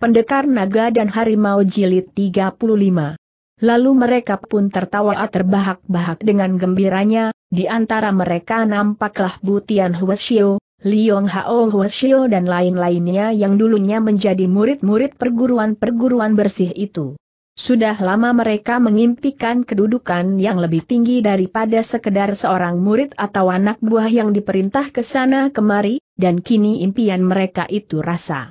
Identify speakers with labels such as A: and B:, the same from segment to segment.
A: Pendekar Naga dan Harimau Jilid 35. Lalu mereka pun tertawa terbahak-bahak dengan gembiranya, di antara mereka nampaklah Butian Huasio, Liong Hao Huashio dan lain-lainnya yang dulunya menjadi murid-murid perguruan-perguruan bersih itu. Sudah lama mereka mengimpikan kedudukan yang lebih tinggi daripada sekedar seorang murid atau anak buah yang diperintah ke sana kemari, dan kini impian mereka itu rasa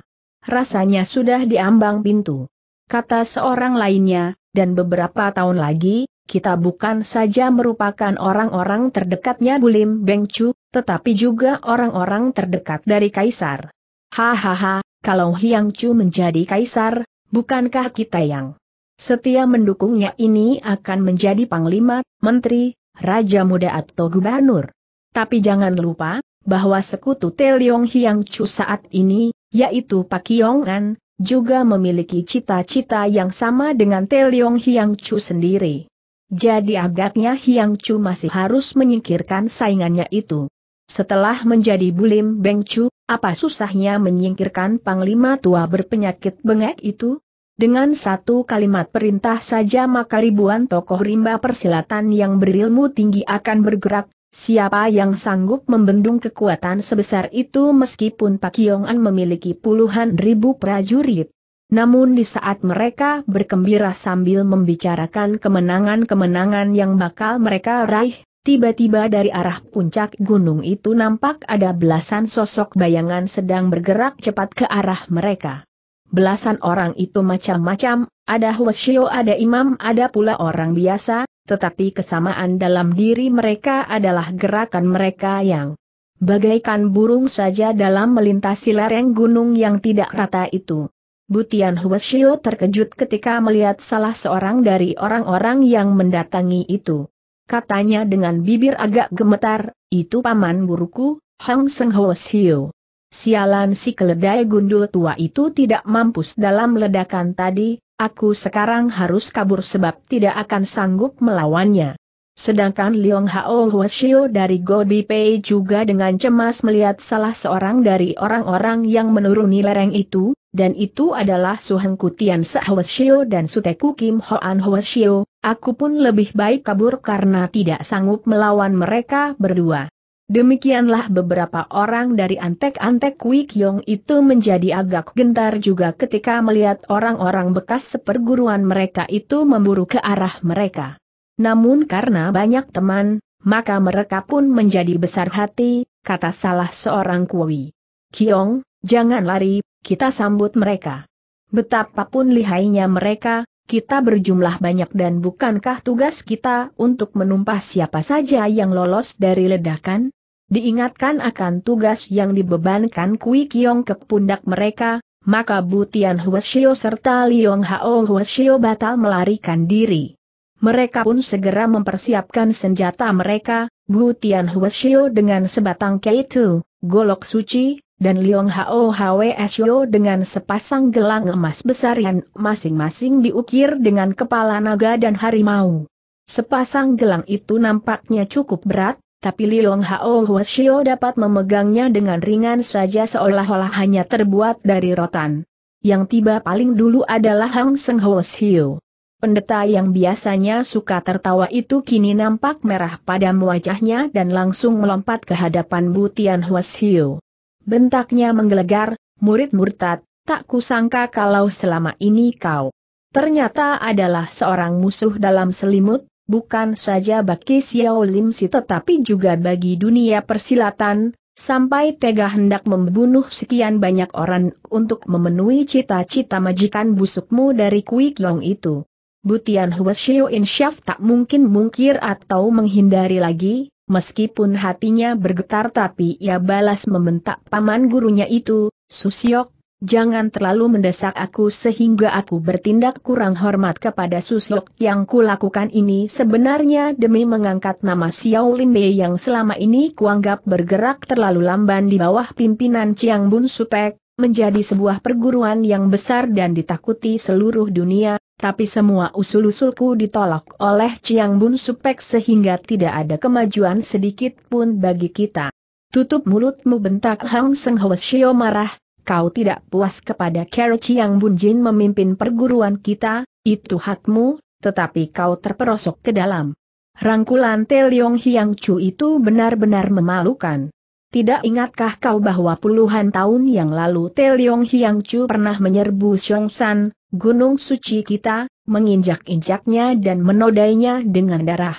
A: rasanya sudah diambang pintu. Kata seorang lainnya, dan beberapa tahun lagi, kita bukan saja merupakan orang-orang terdekatnya Bulim Bengcu, tetapi juga orang-orang terdekat dari Kaisar. Hahaha, kalau Hyang Chu menjadi Kaisar, bukankah kita yang setia mendukungnya ini akan menjadi Panglima, Menteri, Raja Muda atau Gubernur? Tapi jangan lupa, bahwa sekutu Teliong Hyang Chu saat ini, yaitu Pak Yong'an, juga memiliki cita-cita yang sama dengan Teliong Hiang Chu sendiri. Jadi agaknya Hiang Chu masih harus menyingkirkan saingannya itu. Setelah menjadi bulim Beng Chu, apa susahnya menyingkirkan panglima tua berpenyakit bengek itu? Dengan satu kalimat perintah saja maka ribuan tokoh rimba persilatan yang berilmu tinggi akan bergerak, Siapa yang sanggup membendung kekuatan sebesar itu meskipun Pak Yongan memiliki puluhan ribu prajurit? Namun di saat mereka berkembira sambil membicarakan kemenangan-kemenangan yang bakal mereka raih, tiba-tiba dari arah puncak gunung itu nampak ada belasan sosok bayangan sedang bergerak cepat ke arah mereka. Belasan orang itu macam-macam, ada Hwasyo ada imam ada pula orang biasa, tetapi kesamaan dalam diri mereka adalah gerakan mereka yang bagaikan burung saja dalam melintasi lereng gunung yang tidak rata itu. Butian Huashio terkejut ketika melihat salah seorang dari orang-orang yang mendatangi itu. Katanya dengan bibir agak gemetar, itu paman buruku, Hang Seng Huashio. Sialan si keledai gundul tua itu tidak mampus dalam ledakan tadi, Aku sekarang harus kabur sebab tidak akan sanggup melawannya. Sedangkan Liong Hao Huashio dari Gobi Pei juga dengan cemas melihat salah seorang dari orang-orang yang menuruni lereng itu, dan itu adalah Suheng Kutian Huashio dan Suteku Kim Hoan Huashio, aku pun lebih baik kabur karena tidak sanggup melawan mereka berdua. Demikianlah beberapa orang dari antek-antek Kui Yong itu menjadi agak gentar juga ketika melihat orang-orang bekas seperguruan mereka itu memburu ke arah mereka. Namun karena banyak teman, maka mereka pun menjadi besar hati, kata salah seorang Kui. Kiong, jangan lari, kita sambut mereka. Betapapun lihainya mereka, kita berjumlah banyak dan bukankah tugas kita untuk menumpas siapa saja yang lolos dari ledakan? diingatkan akan tugas yang dibebankan Kui Kiong ke pundak mereka, maka Butian Huashio serta Liong Hao Huashio batal melarikan diri. Mereka pun segera mempersiapkan senjata mereka, Butian Huashio dengan sebatang keitu, golok suci, dan Liong Hao Hwesyo dengan sepasang gelang emas besar yang masing-masing diukir dengan kepala naga dan harimau. Sepasang gelang itu nampaknya cukup berat, tapi Liong Hao Huashio dapat memegangnya dengan ringan saja seolah-olah hanya terbuat dari rotan. Yang tiba paling dulu adalah Hang Seng Huashio. Pendeta yang biasanya suka tertawa itu kini nampak merah pada wajahnya dan langsung melompat ke hadapan Butian Huashio. Bentaknya menggelegar, murid murtad, tak kusangka kalau selama ini kau ternyata adalah seorang musuh dalam selimut, bukan saja bagi Xiao Lim Si tetapi juga bagi dunia persilatan, sampai tega hendak membunuh sekian banyak orang untuk memenuhi cita-cita majikan busukmu dari Kui Long itu. Butian Hua Xiu Insyaf tak mungkin mungkir atau menghindari lagi, meskipun hatinya bergetar tapi ia balas membentak paman gurunya itu, Susiok, jangan terlalu mendesak aku sehingga aku bertindak kurang hormat kepada susuk yang kulakukan ini sebenarnya demi mengangkat nama Xiao Lin Mei yang selama ini kuanggap bergerak terlalu lamban di bawah pimpinan Chiang Bun Supek, menjadi sebuah perguruan yang besar dan ditakuti seluruh dunia, tapi semua usul-usulku ditolak oleh Chiang Bun Supek sehingga tidak ada kemajuan sedikit pun bagi kita. Tutup mulutmu bentak Hang Seng Hwasyo marah, kau tidak puas kepada Carol yang Bunjin memimpin perguruan kita, itu hakmu, tetapi kau terperosok ke dalam. Rangkulan Teliong Hiang Chu itu benar-benar memalukan. Tidak ingatkah kau bahwa puluhan tahun yang lalu Teliong Hiang Chu pernah menyerbu San, Gunung Suci kita, menginjak-injaknya dan menodainya dengan darah.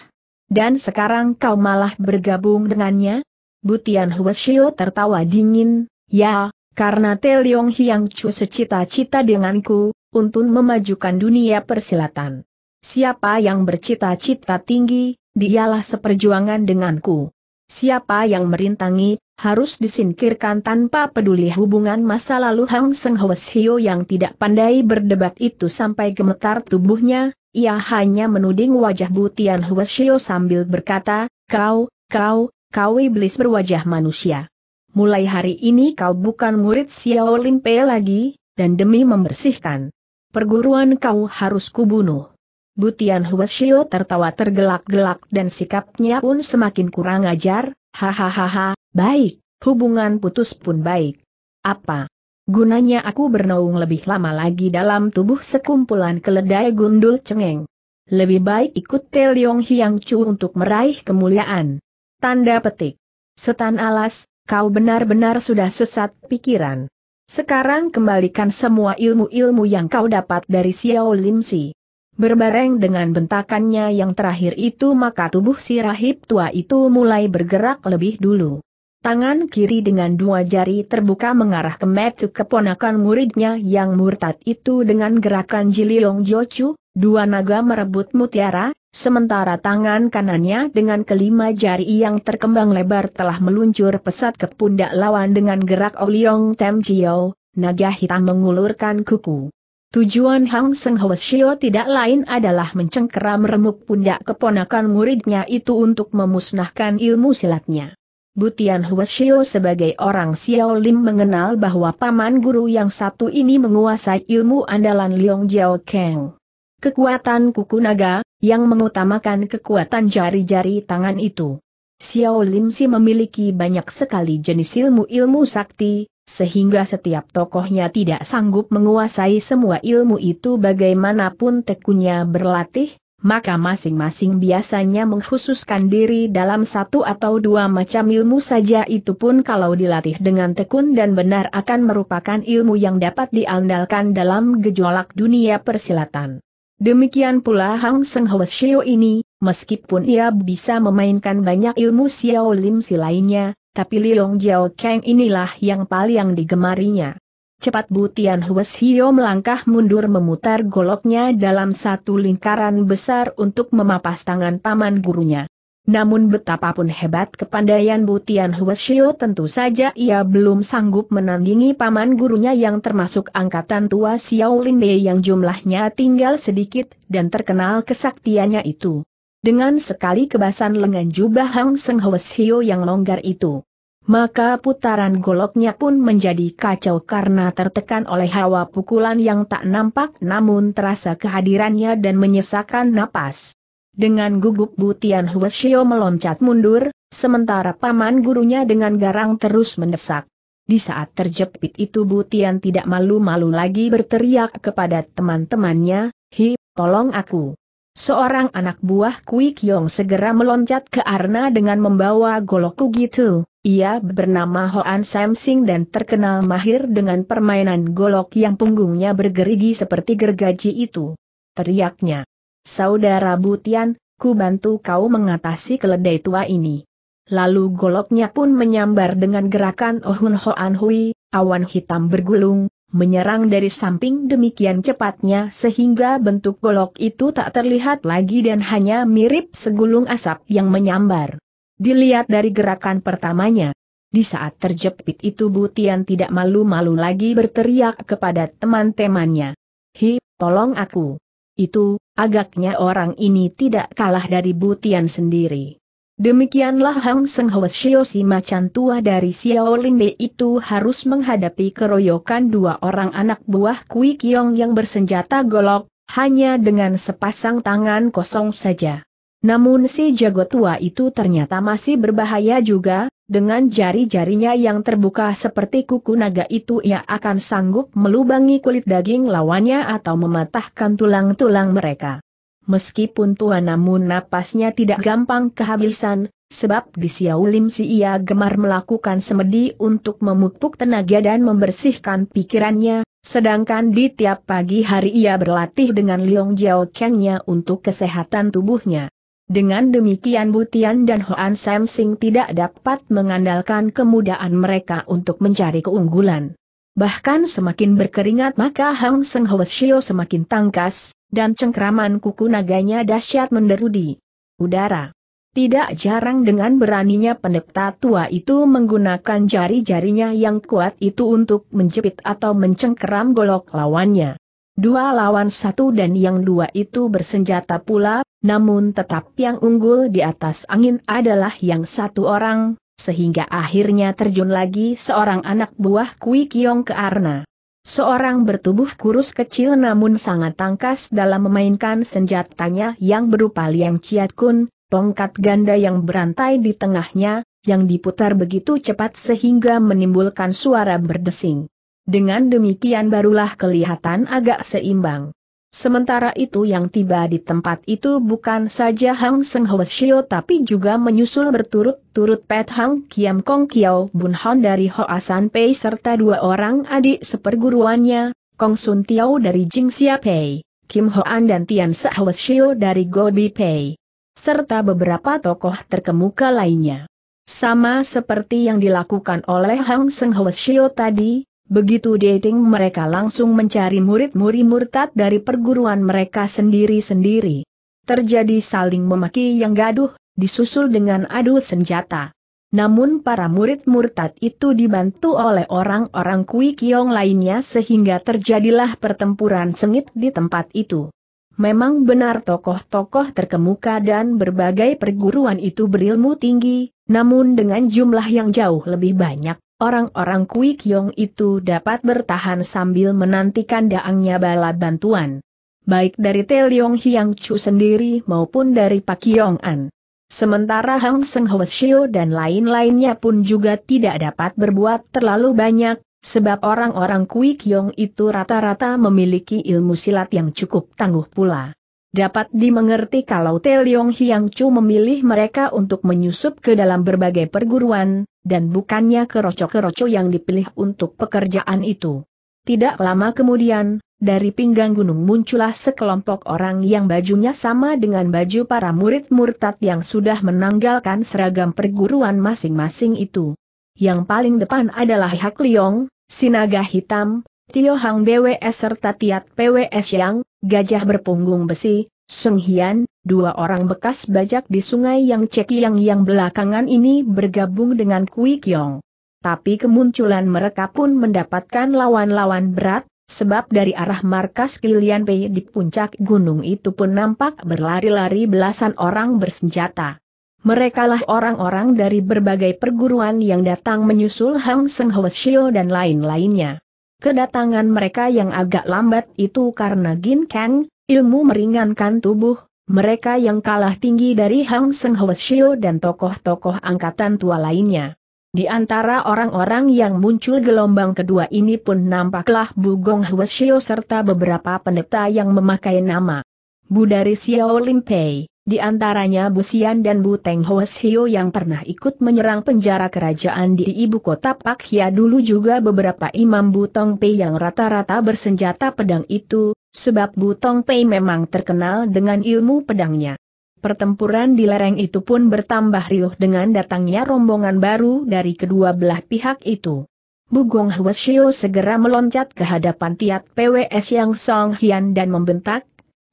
A: Dan sekarang kau malah bergabung dengannya? Butian Huashio tertawa dingin, ya, karena Te Leong Hiang Chu secita-cita denganku, untuk memajukan dunia persilatan. Siapa yang bercita-cita tinggi, dialah seperjuangan denganku. Siapa yang merintangi, harus disingkirkan tanpa peduli hubungan masa lalu Hang Seng Hwes Hio yang tidak pandai berdebat itu sampai gemetar tubuhnya, ia hanya menuding wajah Butian Hwes Hio sambil berkata, kau, kau, kau iblis berwajah manusia mulai hari ini kau bukan murid Xiao Lin Pei lagi, dan demi membersihkan perguruan kau harus kubunuh. Butian Huasio tertawa tergelak-gelak dan sikapnya pun semakin kurang ajar, hahaha, baik, hubungan putus pun baik. Apa? Gunanya aku bernaung lebih lama lagi dalam tubuh sekumpulan keledai gundul cengeng. Lebih baik ikut Yong Hiang Chu untuk meraih kemuliaan. Tanda petik. Setan alas, kau benar-benar sudah sesat pikiran. Sekarang kembalikan semua ilmu-ilmu yang kau dapat dari Xiao Lim Si. Berbareng dengan bentakannya yang terakhir itu maka tubuh si rahib tua itu mulai bergerak lebih dulu. Tangan kiri dengan dua jari terbuka mengarah ke Metu keponakan muridnya yang murtad itu dengan gerakan Jiliong Jochu, dua naga merebut mutiara, Sementara tangan kanannya dengan kelima jari yang terkembang lebar telah meluncur pesat ke pundak lawan dengan gerak Oliong Tem Jiao, naga hitam mengulurkan kuku. Tujuan Hang Seng Hwa Shio tidak lain adalah mencengkeram remuk pundak keponakan muridnya itu untuk memusnahkan ilmu silatnya. Butian Shio sebagai orang Xiao Lim mengenal bahwa paman guru yang satu ini menguasai ilmu andalan Liong Jiao Kang. Kekuatan kuku naga, yang mengutamakan kekuatan jari-jari tangan itu. Xiao Lim Si memiliki banyak sekali jenis ilmu-ilmu sakti, sehingga setiap tokohnya tidak sanggup menguasai semua ilmu itu bagaimanapun tekunnya berlatih, maka masing-masing biasanya mengkhususkan diri dalam satu atau dua macam ilmu saja itu pun kalau dilatih dengan tekun dan benar akan merupakan ilmu yang dapat diandalkan dalam gejolak dunia persilatan. Demikian pula Hang Seng Shio ini, meskipun ia bisa memainkan banyak ilmu Xiao Lim si lainnya, tapi Liong Jiao Kang inilah yang paling digemarinya. Cepat Butian Shio melangkah mundur memutar goloknya dalam satu lingkaran besar untuk memapas tangan paman gurunya. Namun betapapun hebat kepandaian Butian Huesio tentu saja ia belum sanggup menandingi paman gurunya yang termasuk angkatan tua Xiao Lin Mei yang jumlahnya tinggal sedikit dan terkenal kesaktiannya itu. Dengan sekali kebasan lengan jubah Hang Seng Huesio yang longgar itu. Maka putaran goloknya pun menjadi kacau karena tertekan oleh hawa pukulan yang tak nampak namun terasa kehadirannya dan menyesakkan napas. Dengan gugup Butian Tian Huesio meloncat mundur, sementara paman gurunya dengan garang terus mendesak. Di saat terjepit itu Butian tidak malu-malu lagi berteriak kepada teman-temannya, Hi, tolong aku. Seorang anak buah Kui Kiong segera meloncat ke Arna dengan membawa kugi gitu. Ia bernama Hoan Samsing dan terkenal mahir dengan permainan golok yang punggungnya bergerigi seperti gergaji itu. Teriaknya. Saudara Butian, ku bantu kau mengatasi keledai tua ini. Lalu goloknya pun menyambar dengan gerakan Ohun oh Hoan Hui, awan hitam bergulung, menyerang dari samping demikian cepatnya sehingga bentuk golok itu tak terlihat lagi dan hanya mirip segulung asap yang menyambar. Dilihat dari gerakan pertamanya. Di saat terjepit itu Butian tidak malu-malu lagi berteriak kepada teman-temannya. Hi, tolong aku itu, agaknya orang ini tidak kalah dari Butian sendiri. Demikianlah Hang Seng Hwasyo si macan tua dari Xiao Bei itu harus menghadapi keroyokan dua orang anak buah Kui Kiong yang bersenjata golok, hanya dengan sepasang tangan kosong saja. Namun si jago tua itu ternyata masih berbahaya juga, dengan jari-jarinya yang terbuka seperti kuku naga itu ia akan sanggup melubangi kulit daging lawannya atau mematahkan tulang-tulang mereka. Meskipun tua namun napasnya tidak gampang kehabisan, sebab di Xiao si ia gemar melakukan semedi untuk memupuk tenaga dan membersihkan pikirannya, sedangkan di tiap pagi hari ia berlatih dengan Liong Jiao Kengnya untuk kesehatan tubuhnya. Dengan demikian Butian dan Hoan Samsing tidak dapat mengandalkan kemudahan mereka untuk mencari keunggulan. Bahkan semakin berkeringat maka Hang Seng Shio semakin tangkas, dan cengkraman kuku naganya dahsyat menderu di udara. Tidak jarang dengan beraninya pendeta tua itu menggunakan jari-jarinya yang kuat itu untuk menjepit atau mencengkeram golok lawannya dua lawan satu dan yang dua itu bersenjata pula, namun tetap yang unggul di atas angin adalah yang satu orang, sehingga akhirnya terjun lagi seorang anak buah Kui Kiong ke Arna. Seorang bertubuh kurus kecil namun sangat tangkas dalam memainkan senjatanya yang berupa liang ciat kun, tongkat ganda yang berantai di tengahnya, yang diputar begitu cepat sehingga menimbulkan suara berdesing. Dengan demikian barulah kelihatan agak seimbang. Sementara itu yang tiba di tempat itu bukan saja Hang Seng Hwa Shio tapi juga menyusul berturut-turut Pet Hang Kiam Kong Kiao Bun Hon dari Hoa San Pei serta dua orang adik seperguruannya, Kong Sun Tiao dari Jing Xia Pei, Kim Ho An dan Tian Sa Hwa Shio dari Go Bi Pei, serta beberapa tokoh terkemuka lainnya. Sama seperti yang dilakukan oleh Hang Seng Hwa Shio tadi, Begitu dating mereka langsung mencari murid-murid murtad dari perguruan mereka sendiri-sendiri. Terjadi saling memaki yang gaduh, disusul dengan adu senjata. Namun para murid murtad itu dibantu oleh orang-orang Kui Kiong lainnya sehingga terjadilah pertempuran sengit di tempat itu. Memang benar tokoh-tokoh terkemuka dan berbagai perguruan itu berilmu tinggi, namun dengan jumlah yang jauh lebih banyak orang-orang Kui Kiong itu dapat bertahan sambil menantikan daangnya bala bantuan. Baik dari Leong Hiang Chu sendiri maupun dari Pak Kiong An. Sementara Hang Seng Shio dan lain-lainnya pun juga tidak dapat berbuat terlalu banyak, sebab orang-orang Kui Kiong itu rata-rata memiliki ilmu silat yang cukup tangguh pula. Dapat dimengerti kalau Teliong Hiang Chu memilih mereka untuk menyusup ke dalam berbagai perguruan, dan bukannya keroco-keroco yang dipilih untuk pekerjaan itu. Tidak lama kemudian, dari pinggang gunung muncullah sekelompok orang yang bajunya sama dengan baju para murid murtad yang sudah menanggalkan seragam perguruan masing-masing itu. Yang paling depan adalah Hak Liong, Sinaga Hitam, Tio Hang BWS serta Tiat PWS Yang, Gajah Berpunggung Besi, Sung Hian, dua orang bekas bajak di sungai yang cekiang yang belakangan ini bergabung dengan Kui Kiong. Tapi kemunculan mereka pun mendapatkan lawan-lawan berat, sebab dari arah markas Kilian Pei di puncak gunung itu pun nampak berlari-lari belasan orang bersenjata. Merekalah orang-orang dari berbagai perguruan yang datang menyusul Hang Seng Hwesio dan lain-lainnya. Kedatangan mereka yang agak lambat itu karena Gin Kang, ilmu meringankan tubuh, mereka yang kalah tinggi dari Hang Seng Shio dan tokoh-tokoh angkatan tua lainnya. Di antara orang-orang yang muncul gelombang kedua ini pun nampaklah Bugong Shio serta beberapa pendeta yang memakai nama Budari Xiao Limpei di antaranya Busian dan Buteng Hoesio yang pernah ikut menyerang penjara kerajaan di ibu kota Pakia dulu juga beberapa imam Butong Pei yang rata-rata bersenjata pedang itu, sebab Butong Pei memang terkenal dengan ilmu pedangnya. Pertempuran di lereng itu pun bertambah riuh dengan datangnya rombongan baru dari kedua belah pihak itu. Bugong Hwasyo segera meloncat ke hadapan Tiat PWS yang Song Hian dan membentak,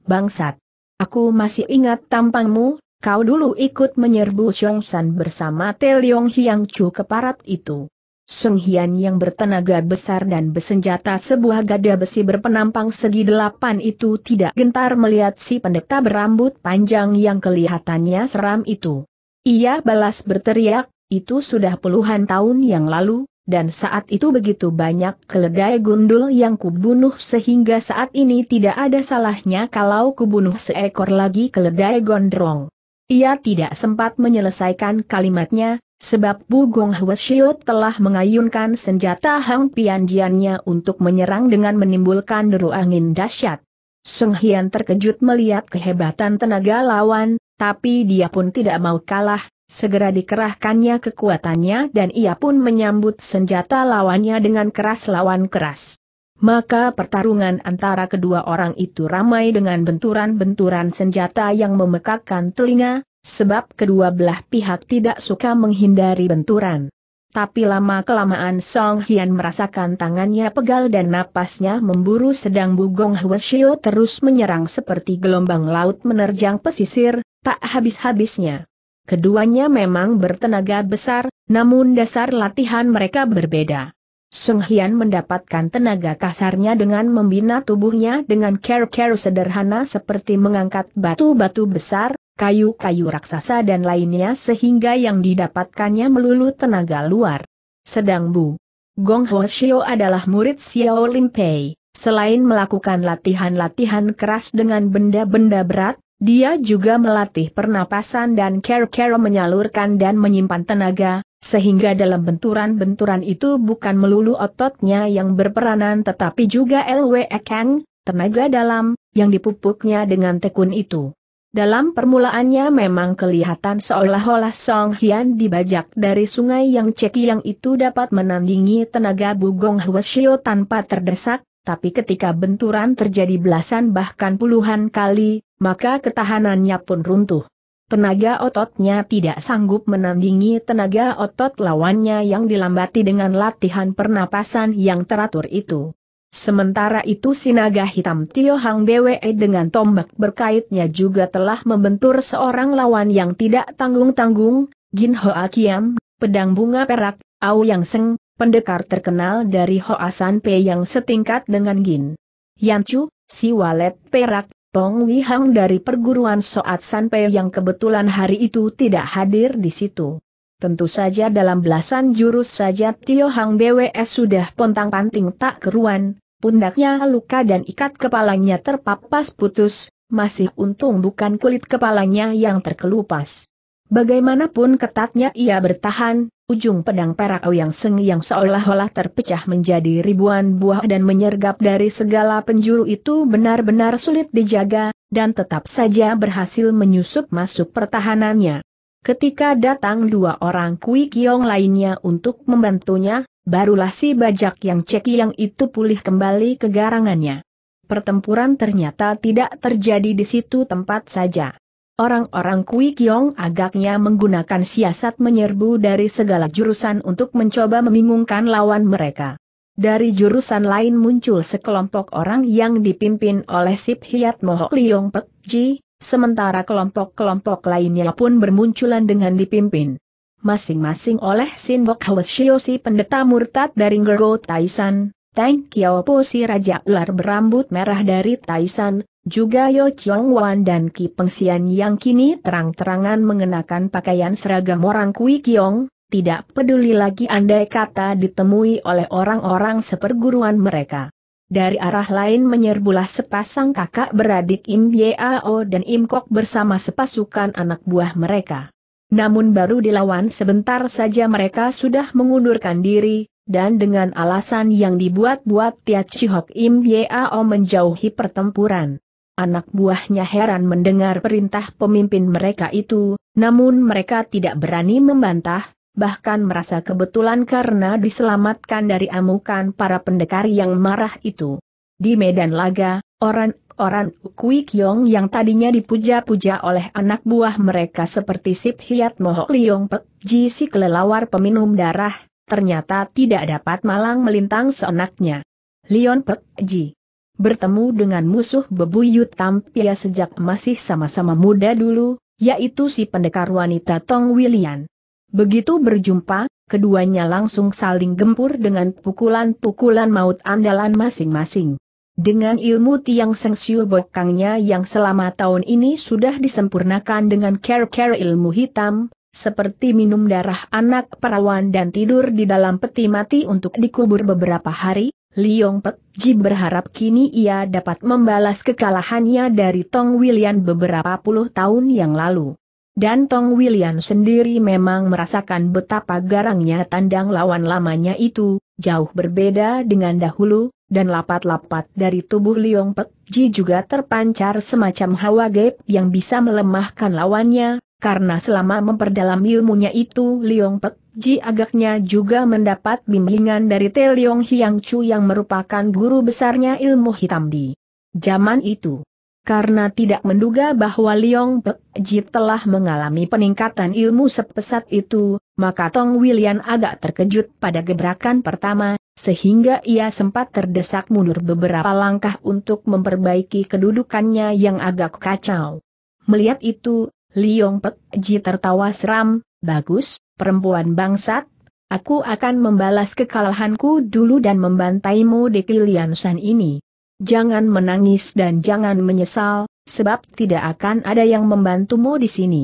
A: Bangsat! Aku masih ingat tampangmu, kau dulu ikut menyerbu San bersama Teliong Hiang Chu ke parat itu. Sung Hian yang bertenaga besar dan bersenjata sebuah gada besi berpenampang segi delapan itu tidak gentar melihat si pendeta berambut panjang yang kelihatannya seram itu. Ia balas berteriak, itu sudah puluhan tahun yang lalu, dan saat itu begitu banyak keledai gundul yang kubunuh sehingga saat ini tidak ada salahnya kalau kubunuh seekor lagi keledai gondrong. Ia tidak sempat menyelesaikan kalimatnya, sebab Bu Gong Hwasyo telah mengayunkan senjata Hang Pianjiannya untuk menyerang dengan menimbulkan deru angin dahsyat. Sung Hian terkejut melihat kehebatan tenaga lawan, tapi dia pun tidak mau kalah, Segera dikerahkannya kekuatannya dan ia pun menyambut senjata lawannya dengan keras lawan keras. Maka pertarungan antara kedua orang itu ramai dengan benturan-benturan senjata yang memekakkan telinga, sebab kedua belah pihak tidak suka menghindari benturan. Tapi lama-kelamaan Song Hian merasakan tangannya pegal dan napasnya memburu sedang Bugong Huashio terus menyerang seperti gelombang laut menerjang pesisir, tak habis-habisnya. Keduanya memang bertenaga besar, namun dasar latihan mereka berbeda. Sung Hian mendapatkan tenaga kasarnya dengan membina tubuhnya dengan care-care sederhana seperti mengangkat batu-batu besar, kayu-kayu raksasa dan lainnya sehingga yang didapatkannya melulu tenaga luar. Sedang Bu Gong Ho Xiao adalah murid Xiao Lim Pei. Selain melakukan latihan-latihan keras dengan benda-benda berat, dia juga melatih pernapasan dan care-care menyalurkan dan menyimpan tenaga, sehingga dalam benturan-benturan itu bukan melulu ototnya yang berperanan tetapi juga LW Kang, tenaga dalam, yang dipupuknya dengan tekun itu. Dalam permulaannya memang kelihatan seolah-olah Song Hian dibajak dari sungai yang ceki yang itu dapat menandingi tenaga Bugong Hwasyo tanpa terdesak, tapi ketika benturan terjadi belasan bahkan puluhan kali, maka ketahanannya pun runtuh. Tenaga ototnya tidak sanggup menandingi tenaga otot lawannya yang dilambati dengan latihan pernapasan yang teratur itu. Sementara itu sinaga hitam Tio Hang Bwe dengan tombak berkaitnya juga telah membentur seorang lawan yang tidak tanggung-tanggung, Gin Hoa Kiam, pedang bunga perak, Au Yang Seng, pendekar terkenal dari Hoasan P yang setingkat dengan Gin. Yanchu, si walet perak, Tong Wihang dari perguruan Soat San Pe yang kebetulan hari itu tidak hadir di situ. Tentu saja dalam belasan jurus saja Tio Hang BWS sudah pontang-panting tak keruan, pundaknya luka dan ikat kepalanya terpapas putus, masih untung bukan kulit kepalanya yang terkelupas. Bagaimanapun ketatnya ia bertahan, ujung pedang perak yang Seng yang seolah-olah terpecah menjadi ribuan buah dan menyergap dari segala penjuru itu benar-benar sulit dijaga, dan tetap saja berhasil menyusup masuk pertahanannya. Ketika datang dua orang Kui Kiong lainnya untuk membantunya, barulah si bajak yang ceki yang itu pulih kembali ke garangannya. Pertempuran ternyata tidak terjadi di situ tempat saja. Orang-orang Kui Kiong agaknya menggunakan siasat menyerbu dari segala jurusan untuk mencoba membingungkan lawan mereka. Dari jurusan lain muncul sekelompok orang yang dipimpin oleh Sip Hiat Mohok Liong Pek Ji, sementara kelompok-kelompok lainnya pun bermunculan dengan dipimpin masing-masing oleh Sin Bok Shio si pendeta murtad dari Gergo Taisan, Tang Qiaopo si Raja Ular berambut merah dari Taisan, juga Yo Chong Wan dan Ki Pengsian yang kini terang-terangan mengenakan pakaian seragam orang Kui Kiong, tidak peduli lagi andai kata ditemui oleh orang-orang seperguruan mereka. Dari arah lain menyerbulah sepasang kakak beradik Im Yao dan Im Kok bersama sepasukan anak buah mereka. Namun baru dilawan sebentar saja mereka sudah mengundurkan diri, dan dengan alasan yang dibuat-buat Tiat Chihok Im o menjauhi pertempuran. Anak buahnya heran mendengar perintah pemimpin mereka itu, namun mereka tidak berani membantah, bahkan merasa kebetulan karena diselamatkan dari amukan para pendekar yang marah itu. Di medan laga, orang-orang Kui Kyong yang tadinya dipuja-puja oleh anak buah mereka seperti Sip Hiat Mohok Liong Pek, Ji si kelelawar peminum darah, ternyata tidak dapat malang melintang seenaknya. Leon Pek Ji bertemu dengan musuh bebuyut Tampia sejak masih sama-sama muda dulu, yaitu si pendekar wanita Tong Wilian. Begitu berjumpa, keduanya langsung saling gempur dengan pukulan-pukulan maut andalan masing-masing. Dengan ilmu Tiang Seng Siu Bokangnya yang selama tahun ini sudah disempurnakan dengan care-care ilmu hitam, seperti minum darah anak perawan dan tidur di dalam peti mati untuk dikubur beberapa hari, Liong Pek Ji berharap kini ia dapat membalas kekalahannya dari Tong William beberapa puluh tahun yang lalu. Dan Tong William sendiri memang merasakan betapa garangnya tandang lawan lamanya itu, jauh berbeda dengan dahulu, dan lapat-lapat dari tubuh Liong Pek Ji juga terpancar semacam hawa gap yang bisa melemahkan lawannya, karena selama memperdalam ilmunya itu Liong Pek Ji agaknya juga mendapat bimbingan dari Te Liong Hiang Chu yang merupakan guru besarnya ilmu hitam di zaman itu. Karena tidak menduga bahwa Liong Pek Ji telah mengalami peningkatan ilmu sepesat itu, maka Tong William agak terkejut pada gebrakan pertama, sehingga ia sempat terdesak mundur beberapa langkah untuk memperbaiki kedudukannya yang agak kacau. Melihat itu, Liong Pek Ji tertawa seram, bagus, perempuan bangsat, aku akan membalas kekalahanku dulu dan membantaimu di Kilian ini. Jangan menangis dan jangan menyesal, sebab tidak akan ada yang membantumu di sini.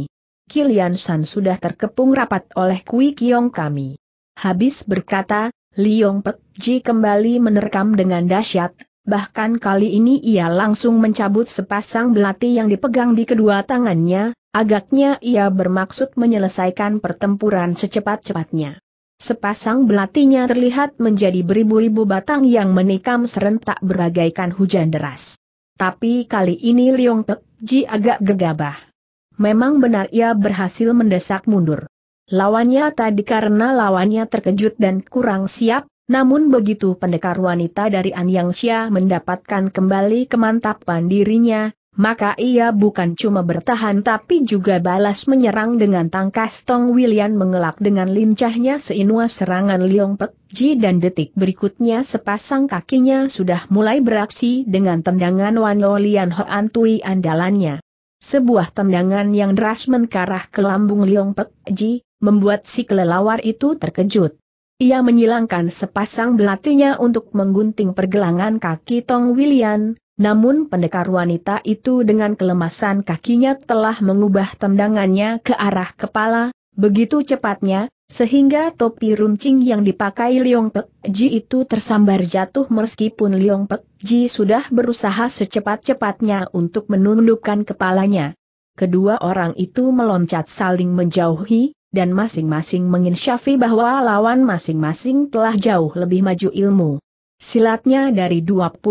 A: Kilian sudah terkepung rapat oleh Kui Kiong kami. Habis berkata, Liong Pek Ji kembali menerkam dengan dahsyat, bahkan kali ini ia langsung mencabut sepasang belati yang dipegang di kedua tangannya, Agaknya ia bermaksud menyelesaikan pertempuran secepat-cepatnya. Sepasang belatinya terlihat menjadi beribu-ribu batang yang menikam serentak beragaikan hujan deras. Tapi kali ini Liong Pek Ji agak gegabah. Memang benar ia berhasil mendesak mundur. Lawannya tadi karena lawannya terkejut dan kurang siap, namun begitu pendekar wanita dari Anyangxia mendapatkan kembali kemantapan dirinya, maka ia bukan cuma bertahan tapi juga balas menyerang dengan tangkas Tong William mengelak dengan lincahnya seinua serangan Liong Pek Ji dan detik berikutnya sepasang kakinya sudah mulai beraksi dengan tendangan Wan Lo Lian Hoan Tui andalannya. Sebuah tendangan yang deras menkarah ke lambung Liong Pek Ji, membuat si kelelawar itu terkejut. Ia menyilangkan sepasang belatinya untuk menggunting pergelangan kaki Tong William, namun pendekar wanita itu dengan kelemasan kakinya telah mengubah tendangannya ke arah kepala, begitu cepatnya, sehingga topi runcing yang dipakai Liong Pek Ji itu tersambar jatuh meskipun Liong Pek Ji sudah berusaha secepat-cepatnya untuk menundukkan kepalanya. Kedua orang itu meloncat saling menjauhi, dan masing-masing menginsyafi bahwa lawan masing-masing telah jauh lebih maju ilmu. Silatnya dari 25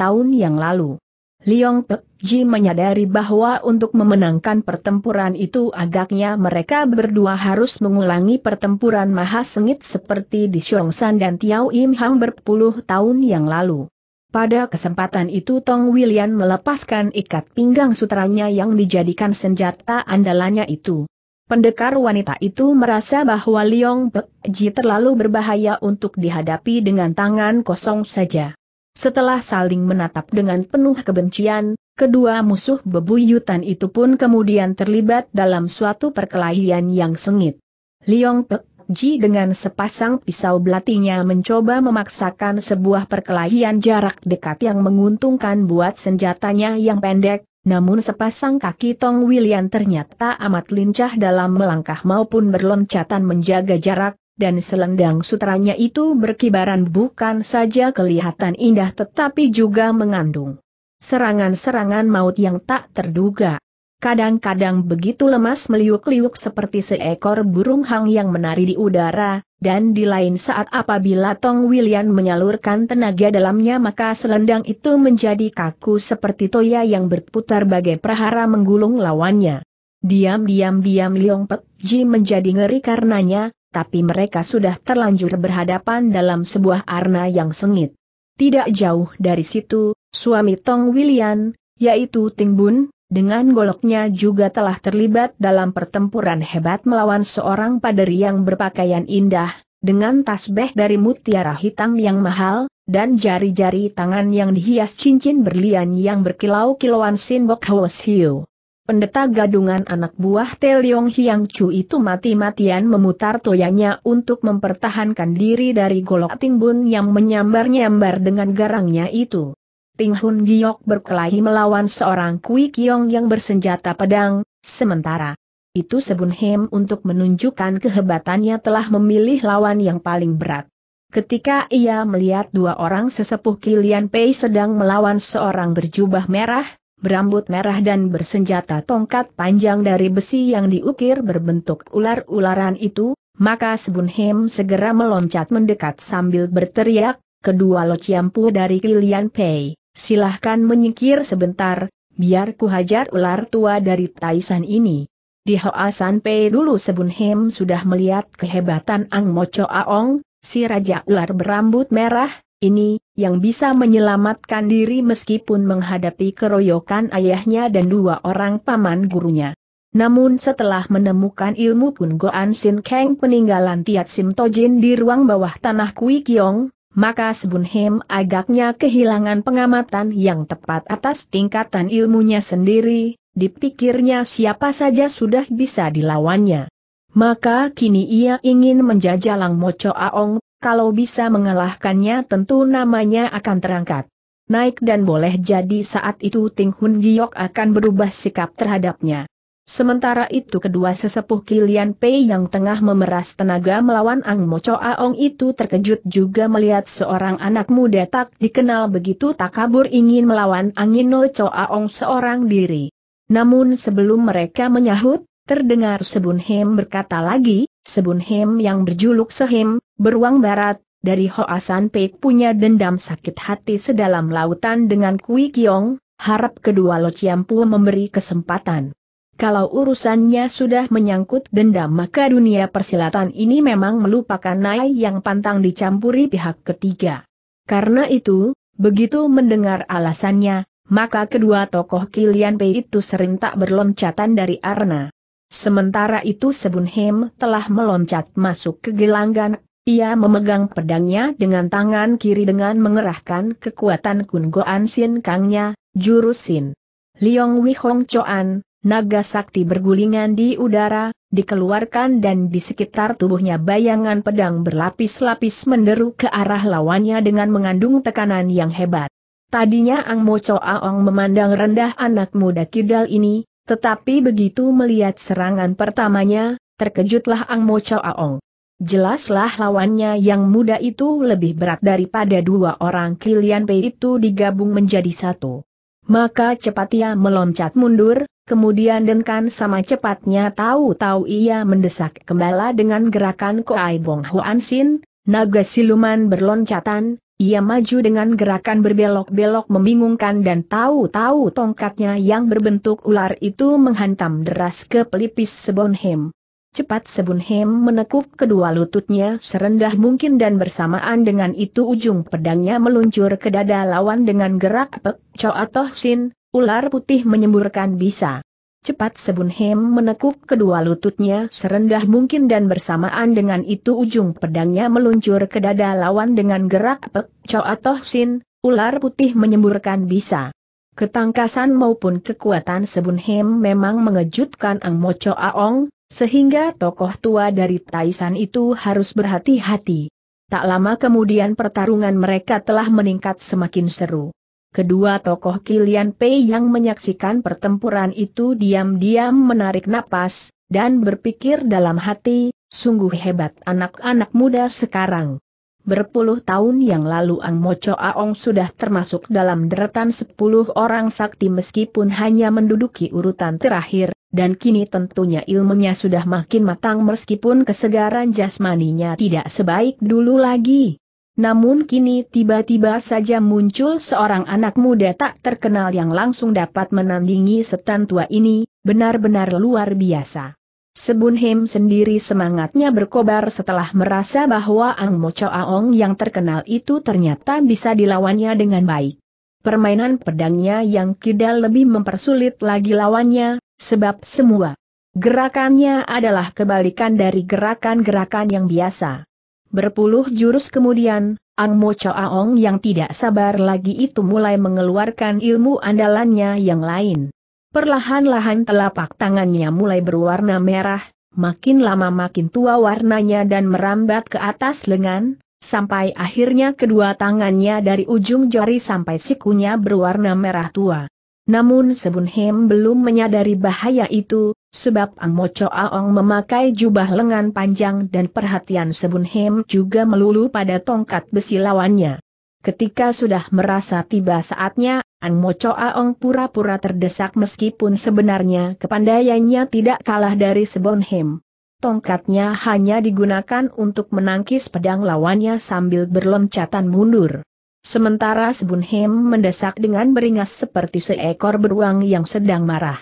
A: tahun yang lalu. Liong Pek Ji menyadari bahwa untuk memenangkan pertempuran itu agaknya mereka berdua harus mengulangi pertempuran maha sengit seperti di San dan Tiao Im Hang berpuluh tahun yang lalu. Pada kesempatan itu Tong William melepaskan ikat pinggang sutranya yang dijadikan senjata andalannya itu. Pendekar wanita itu merasa bahwa Liong Pek Ji terlalu berbahaya untuk dihadapi dengan tangan kosong saja. Setelah saling menatap dengan penuh kebencian, kedua musuh bebuyutan itu pun kemudian terlibat dalam suatu perkelahian yang sengit. Liong Pek Ji dengan sepasang pisau belatinya mencoba memaksakan sebuah perkelahian jarak dekat yang menguntungkan buat senjatanya yang pendek, namun sepasang kaki Tong William ternyata amat lincah dalam melangkah maupun berloncatan menjaga jarak, dan selendang sutranya itu berkibaran bukan saja kelihatan indah tetapi juga mengandung serangan-serangan maut yang tak terduga. Kadang-kadang begitu lemas meliuk-liuk seperti seekor burung hang yang menari di udara, dan di lain saat apabila Tong William menyalurkan tenaga dalamnya maka selendang itu menjadi kaku seperti toya yang berputar bagai prahara menggulung lawannya. Diam-diam-diam Liong Pek Ji menjadi ngeri karenanya, tapi mereka sudah terlanjur berhadapan dalam sebuah arna yang sengit. Tidak jauh dari situ, suami Tong William, yaitu Ting Bun, dengan goloknya juga telah terlibat dalam pertempuran hebat melawan seorang paderi yang berpakaian indah, dengan tasbeh dari mutiara hitam yang mahal, dan jari-jari tangan yang dihias cincin berlian yang berkilau-kilauan Sinbok Hwas Hiu. Pendeta gadungan anak buah Teliong Hiang Chu itu mati-matian memutar toyanya untuk mempertahankan diri dari golok timbun yang menyambar-nyambar dengan garangnya itu. Ting Hun Giok berkelahi melawan seorang Kui Kiong yang bersenjata pedang, sementara itu Sebun Hem untuk menunjukkan kehebatannya telah memilih lawan yang paling berat. Ketika ia melihat dua orang sesepuh Kilian Pei sedang melawan seorang berjubah merah, berambut merah dan bersenjata tongkat panjang dari besi yang diukir berbentuk ular-ularan itu, maka Sebun Hem segera meloncat mendekat sambil berteriak, kedua Lo Ciampu dari Kilian Pei. Silahkan menyingkir sebentar, biar ku hajar ular tua dari Taisan ini. Di Hoa San Pei dulu Sebun Hem sudah melihat kehebatan Ang Mocho Aong, si Raja Ular berambut merah, ini, yang bisa menyelamatkan diri meskipun menghadapi keroyokan ayahnya dan dua orang paman gurunya. Namun setelah menemukan ilmu Kun Goan Sin Kang peninggalan Tiat Sim Tojin di ruang bawah tanah Kui Kiong, maka Sebunhem agaknya kehilangan pengamatan yang tepat atas tingkatan ilmunya sendiri, dipikirnya siapa saja sudah bisa dilawannya. Maka kini ia ingin menjajalang Moco Aong, kalau bisa mengalahkannya tentu namanya akan terangkat. Naik dan boleh jadi saat itu Ting Hun Giok akan berubah sikap terhadapnya. Sementara itu kedua sesepuh Kilian Pei yang tengah memeras tenaga melawan Ang Mo Aong itu terkejut juga melihat seorang anak muda tak dikenal begitu takabur ingin melawan Angin No Aong seorang diri. Namun sebelum mereka menyahut, terdengar Sebun Hem berkata lagi, Sebun Hem yang berjuluk Sehem, beruang barat, dari Hoasan Pei punya dendam sakit hati sedalam lautan dengan Kui Kiong, harap kedua Lo Chiampu memberi kesempatan. Kalau urusannya sudah menyangkut dendam maka dunia persilatan ini memang melupakan naik yang pantang dicampuri pihak ketiga. Karena itu, begitu mendengar alasannya, maka kedua tokoh Kilian Pei itu sering tak berloncatan dari Arna. Sementara itu Sebunhem telah meloncat masuk ke gelanggan ia memegang pedangnya dengan tangan kiri dengan mengerahkan kekuatan Kun Goan Sin Kangnya, jurusin Sin. Liong Wihong Choan, naga sakti bergulingan di udara, dikeluarkan dan di sekitar tubuhnya bayangan pedang berlapis-lapis menderu ke arah lawannya dengan mengandung tekanan yang hebat. Tadinya Ang Mo Cho Aong memandang rendah anak muda kidal ini, tetapi begitu melihat serangan pertamanya, terkejutlah Ang Mo Cho Aong. Jelaslah lawannya yang muda itu lebih berat daripada dua orang Kilian Pei itu digabung menjadi satu. Maka cepat ia meloncat mundur, Kemudian Denkan sama cepatnya tahu-tahu ia mendesak kembali dengan gerakan Koai Bong Huan Sin, naga siluman berloncatan, ia maju dengan gerakan berbelok-belok membingungkan dan tahu-tahu tongkatnya yang berbentuk ular itu menghantam deras ke pelipis Sebonhem. Cepat Sebonhem menekuk kedua lututnya serendah mungkin dan bersamaan dengan itu ujung pedangnya meluncur ke dada lawan dengan gerak pek, coa Toh Sin, ular putih menyemburkan bisa. Cepat Sebun Hem menekuk kedua lututnya serendah mungkin dan bersamaan dengan itu ujung pedangnya meluncur ke dada lawan dengan gerak pek, atau sin. ular putih menyemburkan bisa. Ketangkasan maupun kekuatan Sebun Hem memang mengejutkan Ang Mocho Aong, sehingga tokoh tua dari Taisan itu harus berhati-hati. Tak lama kemudian pertarungan mereka telah meningkat semakin seru. Kedua tokoh Kilian Pei yang menyaksikan pertempuran itu diam-diam menarik napas, dan berpikir dalam hati, sungguh hebat anak-anak muda sekarang. Berpuluh tahun yang lalu Ang Mocho Aong sudah termasuk dalam deretan sepuluh orang sakti meskipun hanya menduduki urutan terakhir, dan kini tentunya ilmunya sudah makin matang meskipun kesegaran jasmaninya tidak sebaik dulu lagi. Namun kini tiba-tiba saja muncul seorang anak muda tak terkenal yang langsung dapat menandingi setan tua ini, benar-benar luar biasa. Sebunhem sendiri semangatnya berkobar setelah merasa bahwa Ang Mo Aong yang terkenal itu ternyata bisa dilawannya dengan baik. Permainan pedangnya yang kidal lebih mempersulit lagi lawannya, sebab semua gerakannya adalah kebalikan dari gerakan-gerakan yang biasa. Berpuluh jurus kemudian, Ang Mo Aong yang tidak sabar lagi itu mulai mengeluarkan ilmu andalannya yang lain. Perlahan-lahan telapak tangannya mulai berwarna merah, makin lama makin tua warnanya dan merambat ke atas lengan, sampai akhirnya kedua tangannya dari ujung jari sampai sikunya berwarna merah tua. Namun Sebun Hem belum menyadari bahaya itu, Sebab Ang Mo Aong memakai jubah lengan panjang dan perhatian Sebun Hem juga melulu pada tongkat besi lawannya. Ketika sudah merasa tiba saatnya, Ang Mo Aong pura-pura terdesak meskipun sebenarnya kepandaiannya tidak kalah dari Sebun Hem. Tongkatnya hanya digunakan untuk menangkis pedang lawannya sambil berloncatan mundur. Sementara Sebun Hem mendesak dengan beringas seperti seekor beruang yang sedang marah.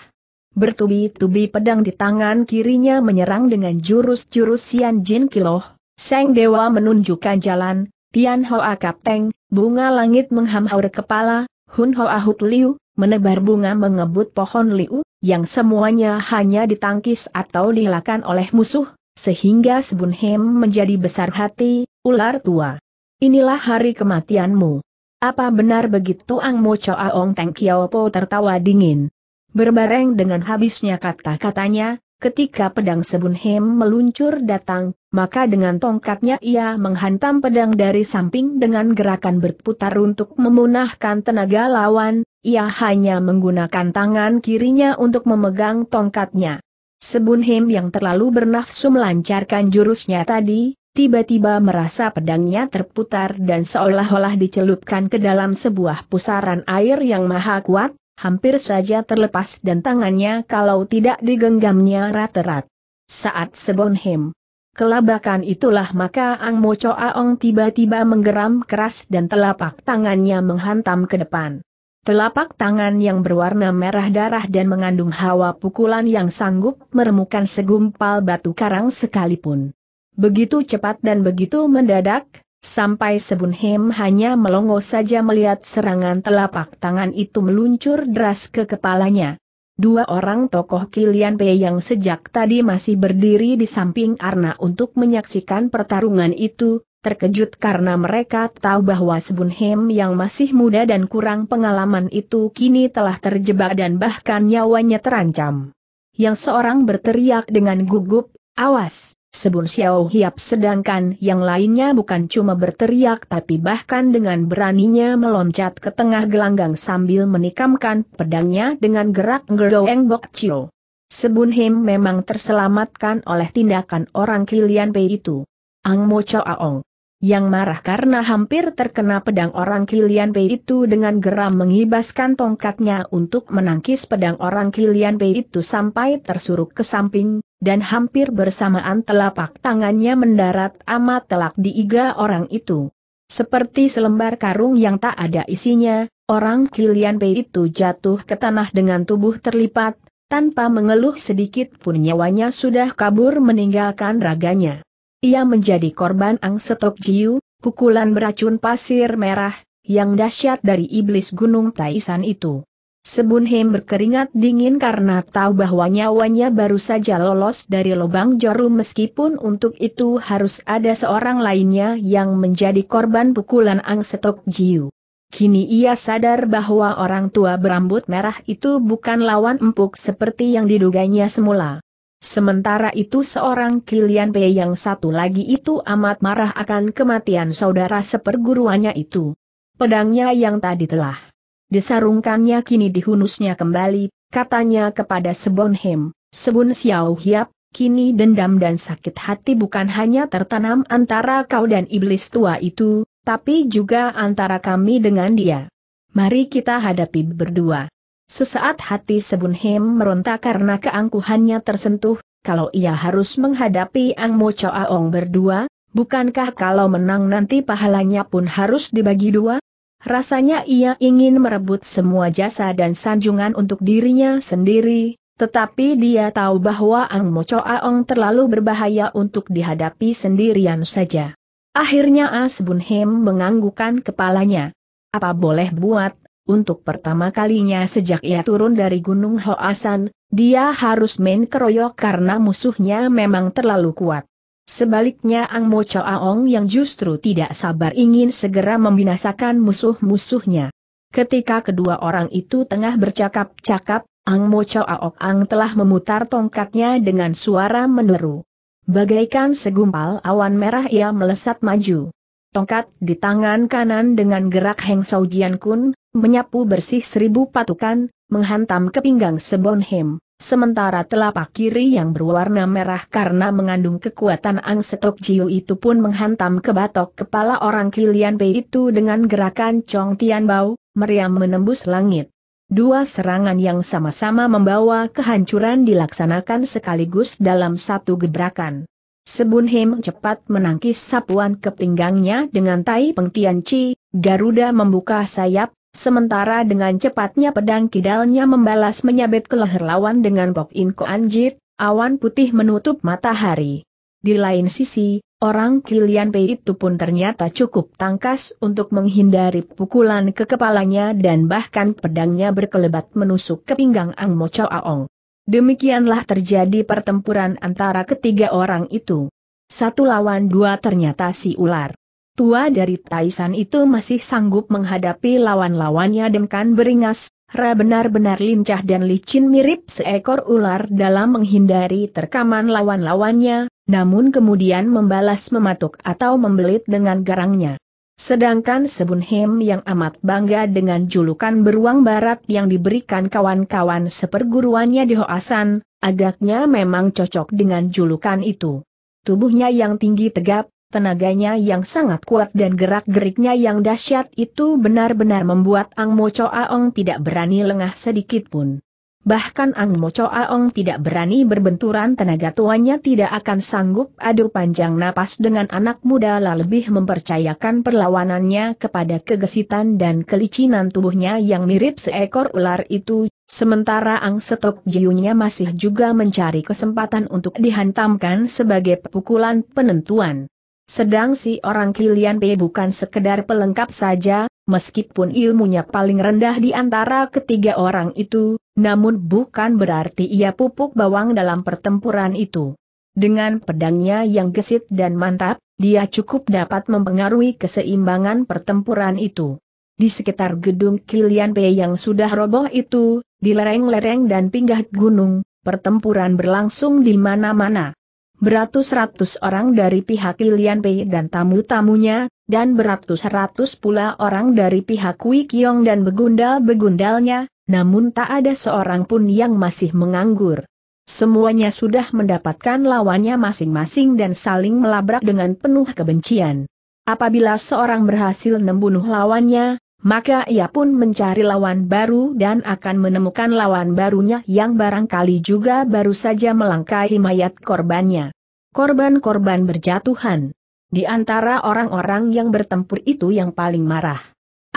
A: Bertubi-tubi pedang di tangan kirinya menyerang dengan jurus-jurus Sian Jin Kiloh. Seng Dewa menunjukkan jalan, Tian Hoa Kapteng, bunga langit menghamhaur kepala, Hun Hoa Huk Liu, menebar bunga mengebut pohon Liu, yang semuanya hanya ditangkis atau dihilakan oleh musuh, sehingga Sebun Hem menjadi besar hati, ular tua. Inilah hari kematianmu. Apa benar begitu Ang Mo Choa Ong Teng Kiao Po tertawa dingin. Berbareng dengan habisnya kata-katanya, ketika pedang Sebun Hem meluncur datang, maka dengan tongkatnya ia menghantam pedang dari samping dengan gerakan berputar untuk memunahkan tenaga lawan, ia hanya menggunakan tangan kirinya untuk memegang tongkatnya. Sebun Hem yang terlalu bernafsu melancarkan jurusnya tadi, tiba-tiba merasa pedangnya terputar dan seolah-olah dicelupkan ke dalam sebuah pusaran air yang maha kuat, hampir saja terlepas dan tangannya kalau tidak digenggamnya rat-rat. Saat Sebonhem kelabakan itulah maka Ang Mo Cho Aong tiba-tiba menggeram keras dan telapak tangannya menghantam ke depan. Telapak tangan yang berwarna merah darah dan mengandung hawa pukulan yang sanggup meremukan segumpal batu karang sekalipun. Begitu cepat dan begitu mendadak, Sampai Sebunhem hanya melongo saja melihat serangan telapak tangan itu meluncur deras ke kepalanya. Dua orang tokoh Kilian P yang sejak tadi masih berdiri di samping Arna untuk menyaksikan pertarungan itu, terkejut karena mereka tahu bahwa Sebunhem yang masih muda dan kurang pengalaman itu kini telah terjebak dan bahkan nyawanya terancam. Yang seorang berteriak dengan gugup, awas, Sebun Xiao Hiap sedangkan yang lainnya bukan cuma berteriak tapi bahkan dengan beraninya meloncat ke tengah gelanggang sambil menikamkan pedangnya dengan gerak Ngeroeng Bok Chiu. Sebun Him memang terselamatkan oleh tindakan orang Kilian Pei itu. Ang Mo Chao Aong yang marah karena hampir terkena pedang orang Kilian Pei itu dengan geram mengibaskan tongkatnya untuk menangkis pedang orang Kilian Pei itu sampai tersuruk ke samping, dan hampir bersamaan telapak tangannya mendarat amat telak di iga orang itu. Seperti selembar karung yang tak ada isinya, orang Kilian Pei itu jatuh ke tanah dengan tubuh terlipat, tanpa mengeluh sedikit pun nyawanya sudah kabur meninggalkan raganya. Ia menjadi korban Angsetok Jiu, pukulan beracun pasir merah, yang dahsyat dari iblis gunung Taisan itu. Sebunhem berkeringat dingin karena tahu bahwa nyawanya baru saja lolos dari lubang jarum meskipun untuk itu harus ada seorang lainnya yang menjadi korban pukulan Angsetok Jiu. Kini ia sadar bahwa orang tua berambut merah itu bukan lawan empuk seperti yang diduganya semula. Sementara itu seorang Kilian Pei yang satu lagi itu amat marah akan kematian saudara seperguruannya itu. Pedangnya yang tadi telah disarungkannya kini dihunusnya kembali, katanya kepada Sebon Hem, Sebon Xiao Hiap, kini dendam dan sakit hati bukan hanya tertanam antara kau dan iblis tua itu, tapi juga antara kami dengan dia. Mari kita hadapi berdua. Sesaat hati Sebunhem meronta karena keangkuhannya tersentuh, kalau ia harus menghadapi Ang Mo Aong berdua, bukankah kalau menang nanti pahalanya pun harus dibagi dua? Rasanya ia ingin merebut semua jasa dan sanjungan untuk dirinya sendiri, tetapi dia tahu bahwa Ang Mo Aong terlalu berbahaya untuk dihadapi sendirian saja. Akhirnya Sebunhem Hem menganggukan kepalanya. Apa boleh buat, untuk pertama kalinya sejak ia turun dari Gunung Hoasan, dia harus main keroyok karena musuhnya memang terlalu kuat. Sebaliknya Ang Mo Aong yang justru tidak sabar ingin segera membinasakan musuh-musuhnya. Ketika kedua orang itu tengah bercakap-cakap, Ang Mo Aok Ang telah memutar tongkatnya dengan suara meneru. Bagaikan segumpal awan merah ia melesat maju. Tongkat di tangan kanan dengan gerak Heng saujian Jian Kun, menyapu bersih seribu patukan, menghantam ke pinggang Sebonhem, sementara telapak kiri yang berwarna merah karena mengandung kekuatan Ang Setok Jiu itu pun menghantam ke batok kepala orang Kilian Pei itu dengan gerakan Chong Tian Bao, meriam menembus langit. Dua serangan yang sama-sama membawa kehancuran dilaksanakan sekaligus dalam satu gebrakan. Sebunhem cepat menangkis sapuan ke pinggangnya dengan tai pengtian Chi, Garuda membuka sayap, Sementara dengan cepatnya pedang kidalnya membalas menyabet ke leher lawan dengan Bok In Anjit, awan putih menutup matahari. Di lain sisi, orang Kilian Pei itu pun ternyata cukup tangkas untuk menghindari pukulan ke kepalanya dan bahkan pedangnya berkelebat menusuk ke pinggang Ang Mo Chow Aong. Demikianlah terjadi pertempuran antara ketiga orang itu. Satu lawan dua ternyata si ular tua dari Taisan itu masih sanggup menghadapi lawan-lawannya dengan kan beringas, Ra benar-benar lincah dan licin mirip seekor ular dalam menghindari terkaman lawan-lawannya, namun kemudian membalas mematuk atau membelit dengan garangnya. Sedangkan Sebunhem yang amat bangga dengan julukan beruang barat yang diberikan kawan-kawan seperguruannya di Hoasan, agaknya memang cocok dengan julukan itu. Tubuhnya yang tinggi tegap, Tenaganya yang sangat kuat dan gerak-geriknya yang dahsyat itu benar-benar membuat Ang Mo Aong tidak berani lengah sedikit pun. Bahkan Ang Mo Aong tidak berani berbenturan tenaga tuanya tidak akan sanggup adu panjang napas dengan anak muda lah lebih mempercayakan perlawanannya kepada kegesitan dan kelicinan tubuhnya yang mirip seekor ular itu, sementara Ang Setok Jiunya masih juga mencari kesempatan untuk dihantamkan sebagai pukulan penentuan. Sedang si orang Kilian P bukan sekedar pelengkap saja, meskipun ilmunya paling rendah di antara ketiga orang itu, namun bukan berarti ia pupuk bawang dalam pertempuran itu. Dengan pedangnya yang gesit dan mantap, dia cukup dapat mempengaruhi keseimbangan pertempuran itu. Di sekitar gedung Kilian P yang sudah roboh itu, di lereng-lereng dan pinggah gunung, pertempuran berlangsung di mana-mana beratus-ratus orang dari pihak Lilian Pei dan tamu-tamunya, dan beratus-ratus pula orang dari pihak Kui Kiong dan begundal-begundalnya, namun tak ada seorang pun yang masih menganggur. Semuanya sudah mendapatkan lawannya masing-masing dan saling melabrak dengan penuh kebencian. Apabila seorang berhasil membunuh lawannya, maka ia pun mencari lawan baru dan akan menemukan lawan barunya yang barangkali juga baru saja melangkahi mayat korbannya. Korban-korban berjatuhan. Di antara orang-orang yang bertempur itu yang paling marah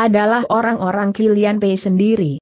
A: adalah orang-orang Kilian Pei sendiri.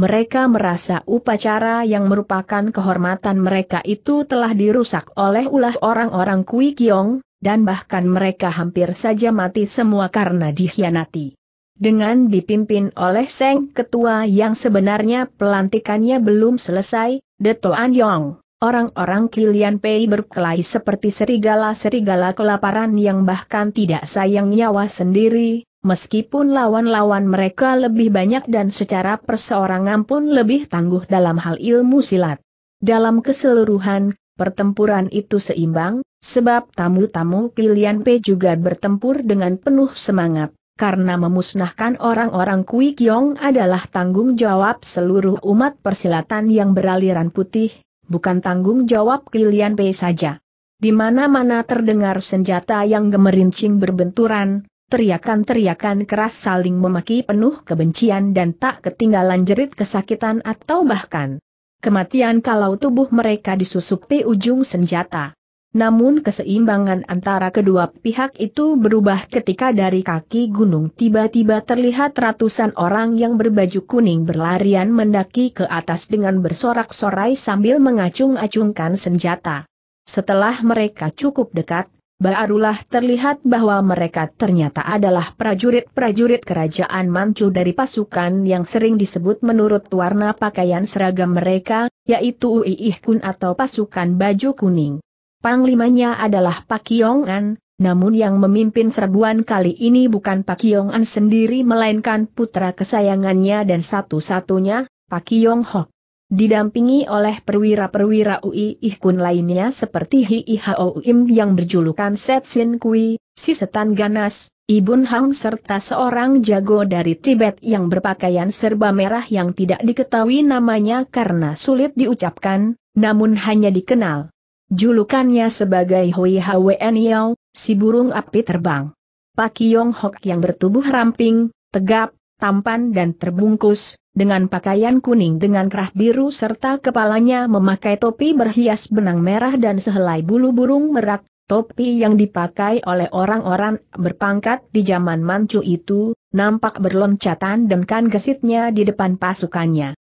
A: Mereka merasa upacara yang merupakan kehormatan mereka itu telah dirusak oleh ulah orang-orang Kui Kiong, dan bahkan mereka hampir saja mati semua karena dikhianati dengan dipimpin oleh Seng Ketua yang sebenarnya pelantikannya belum selesai, Deto An Yong. Orang-orang Kilian Pei berkelahi seperti serigala-serigala kelaparan yang bahkan tidak sayang nyawa sendiri, meskipun lawan-lawan mereka lebih banyak dan secara perseorangan pun lebih tangguh dalam hal ilmu silat. Dalam keseluruhan, pertempuran itu seimbang, sebab tamu-tamu Kilian Pei juga bertempur dengan penuh semangat karena memusnahkan orang-orang Kui Kiong adalah tanggung jawab seluruh umat persilatan yang beraliran putih, bukan tanggung jawab Kilian Pei saja. Di mana-mana terdengar senjata yang gemerincing berbenturan, teriakan-teriakan keras saling memaki penuh kebencian dan tak ketinggalan jerit kesakitan atau bahkan kematian kalau tubuh mereka disusupi ujung senjata. Namun keseimbangan antara kedua pihak itu berubah ketika dari kaki gunung tiba-tiba terlihat ratusan orang yang berbaju kuning berlarian mendaki ke atas dengan bersorak-sorai sambil mengacung-acungkan senjata. Setelah mereka cukup dekat, barulah terlihat bahwa mereka ternyata adalah prajurit-prajurit kerajaan Manchu dari pasukan yang sering disebut menurut warna pakaian seragam mereka, yaitu Uiih Kun atau pasukan baju kuning. Panglimanya adalah Pak Kiongan, namun yang memimpin serbuan kali ini bukan Pak Kiongan sendiri melainkan putra kesayangannya dan satu-satunya, Pak Yong-ho. Didampingi oleh perwira-perwira UI Ihkun lainnya seperti Hi Ihao Im yang berjulukan Set Setsin Kui, si setan ganas, Ibun Hang serta seorang jago dari Tibet yang berpakaian serba merah yang tidak diketahui namanya karena sulit diucapkan, namun hanya dikenal. Julukannya sebagai Hui Hwe Niao, si burung api terbang. Pak Yong Hok yang bertubuh ramping, tegap, tampan dan terbungkus, dengan pakaian kuning dengan kerah biru serta kepalanya memakai topi berhias benang merah dan sehelai bulu burung merak, topi yang dipakai oleh orang-orang berpangkat di zaman Manchu itu, nampak berloncatan dan kan gesitnya di depan pasukannya.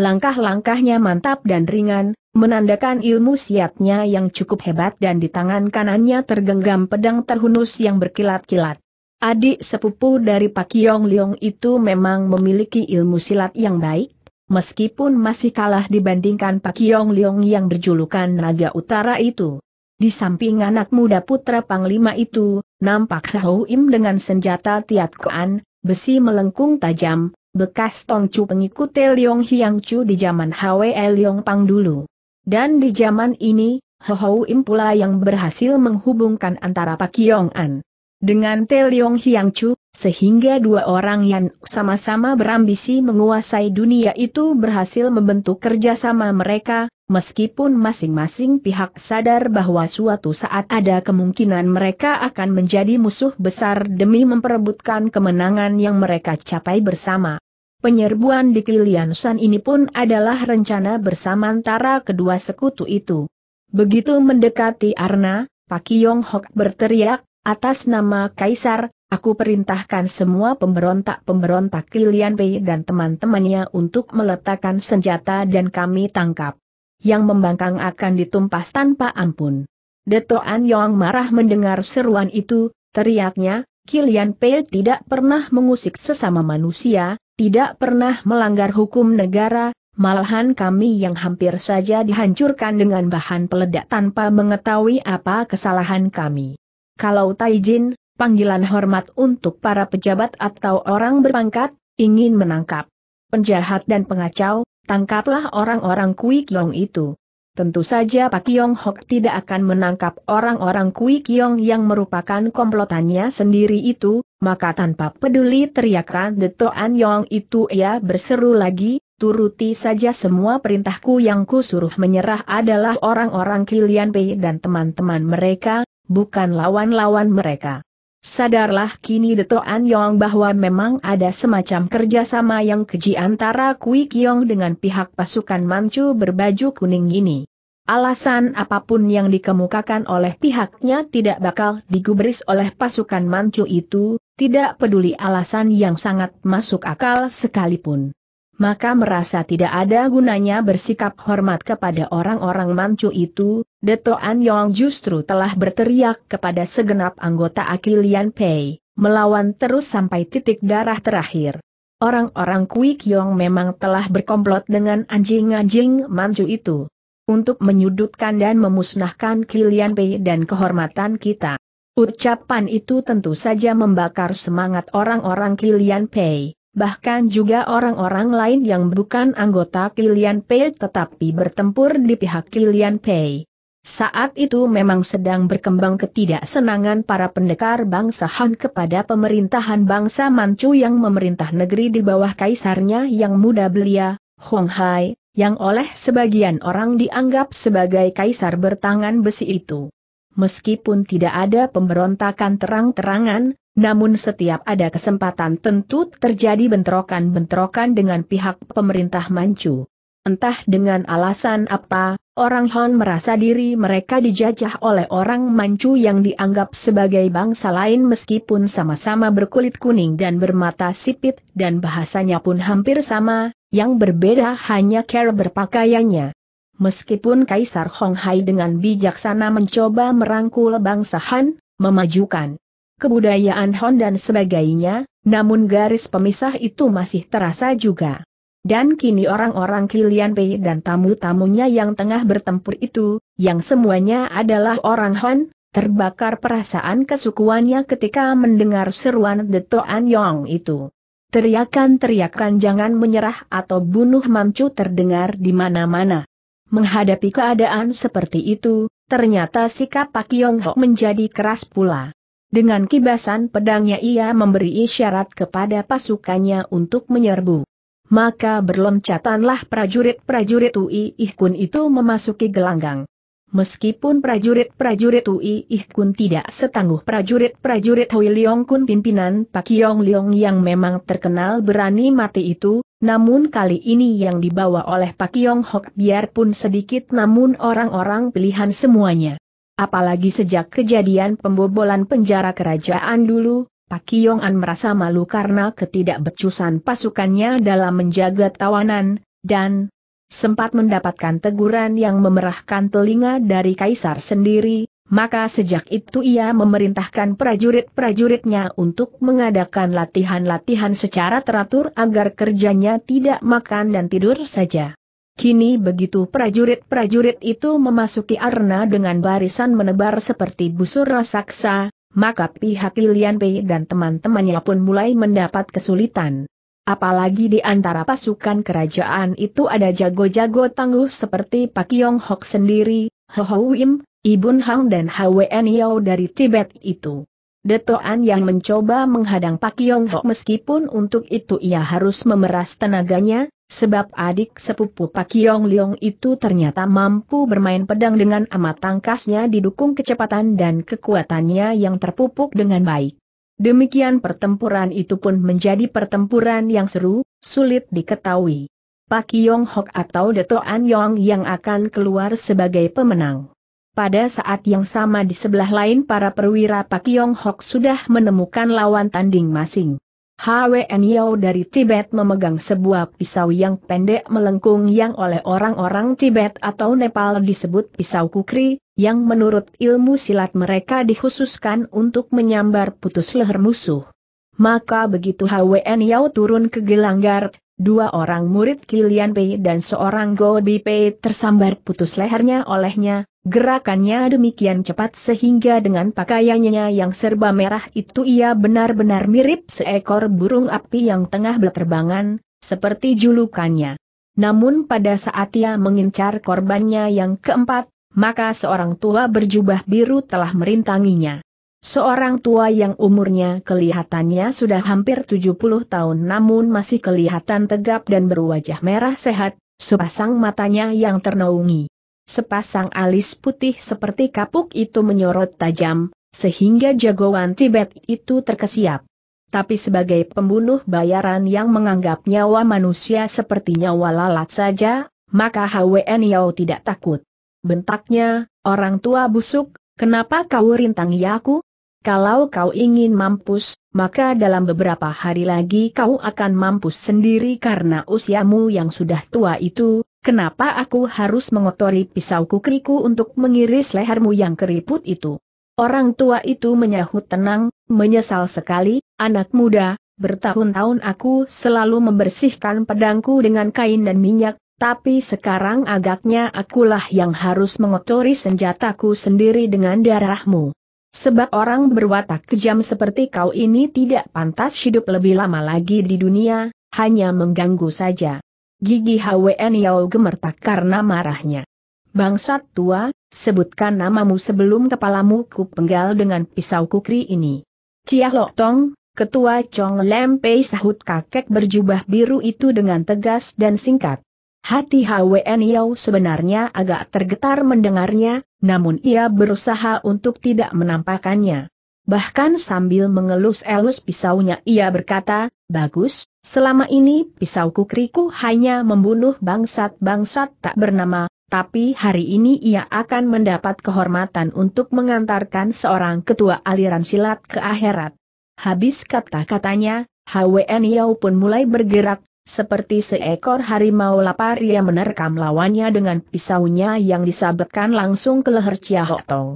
A: Langkah-langkahnya mantap dan ringan, menandakan ilmu siatnya yang cukup hebat dan di tangan kanannya tergenggam pedang terhunus yang berkilat-kilat. Adik sepupu dari Pak Yong Leong itu memang memiliki ilmu silat yang baik, meskipun masih kalah dibandingkan Pak Yong Leong yang berjulukan Naga Utara itu. Di samping anak muda putra Panglima itu, nampak Im dengan senjata Tiat Koan, besi melengkung tajam, bekas Tongcu pengikut Liong Hiang Chu di zaman Hwe Liong Pang dulu. Dan di zaman ini, Ho Im pula yang berhasil menghubungkan antara Pak Yong An dengan Liong Hiang Chu, sehingga dua orang yang sama-sama berambisi menguasai dunia itu berhasil membentuk kerjasama mereka, meskipun masing-masing pihak sadar bahwa suatu saat ada kemungkinan mereka akan menjadi musuh besar demi memperebutkan kemenangan yang mereka capai bersama. Penyerbuan di Kiliansan ini pun adalah rencana bersama antara kedua sekutu itu. Begitu mendekati Arna, Pak Yong Hok berteriak, atas nama Kaisar, aku perintahkan semua pemberontak-pemberontak Kilian Pei dan teman-temannya untuk meletakkan senjata dan kami tangkap yang membangkang akan ditumpas tanpa ampun. Detoan Yong marah mendengar seruan itu, teriaknya, Kilian Pei tidak pernah mengusik sesama manusia, tidak pernah melanggar hukum negara, malahan kami yang hampir saja dihancurkan dengan bahan peledak tanpa mengetahui apa kesalahan kami. Kalau Taijin, panggilan hormat untuk para pejabat atau orang berpangkat, ingin menangkap penjahat dan pengacau, Tangkaplah orang-orang Kui Kiong itu. Tentu saja Pak Kiong Hok tidak akan menangkap orang-orang Kui Kiong yang merupakan komplotannya sendiri itu, maka tanpa peduli teriakan The Toan Yong itu ia berseru lagi, turuti saja semua perintahku yang kusuruh menyerah adalah orang-orang Kilian Pei dan teman-teman mereka, bukan lawan-lawan mereka. Sadarlah kini Deto Yong bahwa memang ada semacam kerjasama yang keji antara Kui Kiong dengan pihak pasukan Manchu berbaju kuning ini. Alasan apapun yang dikemukakan oleh pihaknya tidak bakal digubris oleh pasukan Manchu itu, tidak peduli alasan yang sangat masuk akal sekalipun. Maka merasa tidak ada gunanya bersikap hormat kepada orang-orang Manchu itu, Deto An Yong justru telah berteriak kepada segenap anggota Akilian Pei, melawan terus sampai titik darah terakhir. Orang-orang Kui Kiong memang telah berkomplot dengan anjing-anjing manju itu. Untuk menyudutkan dan memusnahkan Kilian Pei dan kehormatan kita. Ucapan itu tentu saja membakar semangat orang-orang Kilian Pei, bahkan juga orang-orang lain yang bukan anggota Kilian Pei tetapi bertempur di pihak Kilian Pei. Saat itu memang sedang berkembang ketidaksenangan para pendekar bangsa Han kepada pemerintahan bangsa Manchu yang memerintah negeri di bawah kaisarnya yang muda belia, Hong Hai, yang oleh sebagian orang dianggap sebagai kaisar bertangan besi itu. Meskipun tidak ada pemberontakan terang-terangan, namun setiap ada kesempatan tentu terjadi bentrokan-bentrokan dengan pihak pemerintah Manchu. Entah dengan alasan apa, orang Han merasa diri mereka dijajah oleh orang Manchu yang dianggap sebagai bangsa lain meskipun sama-sama berkulit kuning dan bermata sipit dan bahasanya pun hampir sama, yang berbeda hanya cara berpakaiannya. Meskipun Kaisar Hong Hai dengan bijaksana mencoba merangkul bangsa Han, memajukan kebudayaan Han dan sebagainya, namun garis pemisah itu masih terasa juga. Dan kini orang-orang Kilian Pei dan tamu-tamunya yang tengah bertempur itu, yang semuanya adalah orang Han, terbakar perasaan kesukuannya ketika mendengar seruan Toan Yong itu. Teriakan-teriakan jangan menyerah atau bunuh mancu terdengar di mana-mana. Menghadapi keadaan seperti itu, ternyata sikap Pak Yong Ho menjadi keras pula. Dengan kibasan pedangnya ia memberi isyarat kepada pasukannya untuk menyerbu maka berloncatanlah prajurit-prajurit UI Ihkun itu memasuki gelanggang. Meskipun prajurit-prajurit UI Ihkun tidak setangguh prajurit-prajurit Hui Leong Kun pimpinan Pak Yong Leong yang memang terkenal berani mati itu, namun kali ini yang dibawa oleh Pak Yong Hok biarpun sedikit namun orang-orang pilihan semuanya. Apalagi sejak kejadian pembobolan penjara kerajaan dulu, Pak yong merasa malu karena ketidakbecusan pasukannya dalam menjaga tawanan, dan sempat mendapatkan teguran yang memerahkan telinga dari kaisar sendiri, maka sejak itu ia memerintahkan prajurit-prajuritnya untuk mengadakan latihan-latihan secara teratur agar kerjanya tidak makan dan tidur saja. Kini begitu prajurit-prajurit itu memasuki arena dengan barisan menebar seperti busur raksasa, maka pihak Lilian Pei dan teman-temannya pun mulai mendapat kesulitan. Apalagi di antara pasukan kerajaan itu ada jago-jago tangguh seperti Pak Yong Hok sendiri, Ho Ho Wim, Ibun Hang dan Hwen Yao dari Tibet itu. Detoan yang mencoba menghadang Pak Yong Ho meskipun untuk itu ia harus memeras tenaganya, sebab adik sepupu Pak Yong Leong itu ternyata mampu bermain pedang dengan amat tangkasnya didukung kecepatan dan kekuatannya yang terpupuk dengan baik. Demikian pertempuran itu pun menjadi pertempuran yang seru, sulit diketahui. Pak Yong Hok atau Detoan Yong yang akan keluar sebagai pemenang. Pada saat yang sama di sebelah lain para perwira Pak Yong-hok sudah menemukan lawan tanding masing. HWN Yao dari Tibet memegang sebuah pisau yang pendek melengkung yang oleh orang-orang Tibet atau Nepal disebut pisau kukri, yang menurut ilmu silat mereka dikhususkan untuk menyambar putus leher musuh. Maka begitu HWN Yao turun ke gelanggar, Dua orang murid Kilian Pei dan seorang Go Bi Pei tersambar putus lehernya olehnya, gerakannya demikian cepat sehingga dengan pakaiannya yang serba merah itu ia benar-benar mirip seekor burung api yang tengah berterbangan, seperti julukannya. Namun pada saat ia mengincar korbannya yang keempat, maka seorang tua berjubah biru telah merintanginya. Seorang tua yang umurnya kelihatannya sudah hampir 70 tahun namun masih kelihatan tegap dan berwajah merah sehat, sepasang matanya yang ternaungi. Sepasang alis putih seperti kapuk itu menyorot tajam, sehingga jagoan Tibet itu terkesiap. Tapi sebagai pembunuh bayaran yang menganggap nyawa manusia seperti nyawa lalat saja, maka HWN Yao tidak takut. Bentaknya, orang tua busuk, kenapa kau rintangi ya aku? Kalau kau ingin mampus, maka dalam beberapa hari lagi kau akan mampus sendiri karena usiamu yang sudah tua itu, kenapa aku harus mengotori pisauku keriku untuk mengiris lehermu yang keriput itu? Orang tua itu menyahut tenang, menyesal sekali, anak muda, bertahun-tahun aku selalu membersihkan pedangku dengan kain dan minyak, tapi sekarang agaknya akulah yang harus mengotori senjataku sendiri dengan darahmu. Sebab orang berwatak kejam seperti kau ini tidak pantas hidup lebih lama lagi di dunia, hanya mengganggu saja. Gigi HWN Yao gemertak karena marahnya. Bangsat tua, sebutkan namamu sebelum kepalamu kupenggal dengan pisau kukri ini. Cia Lok Tong, ketua Chong Lempei sahut kakek berjubah biru itu dengan tegas dan singkat. Hati HWN Yao sebenarnya agak tergetar mendengarnya, namun ia berusaha untuk tidak menampakannya. Bahkan sambil mengelus-elus pisaunya ia berkata, Bagus, selama ini pisau kukriku hanya membunuh bangsat-bangsat tak bernama, tapi hari ini ia akan mendapat kehormatan untuk mengantarkan seorang ketua aliran silat ke akhirat. Habis kata-katanya, HWN Yau pun mulai bergerak, seperti seekor harimau lapar ia menerkam lawannya dengan pisaunya yang disabetkan langsung ke leher Chia Hok Tong.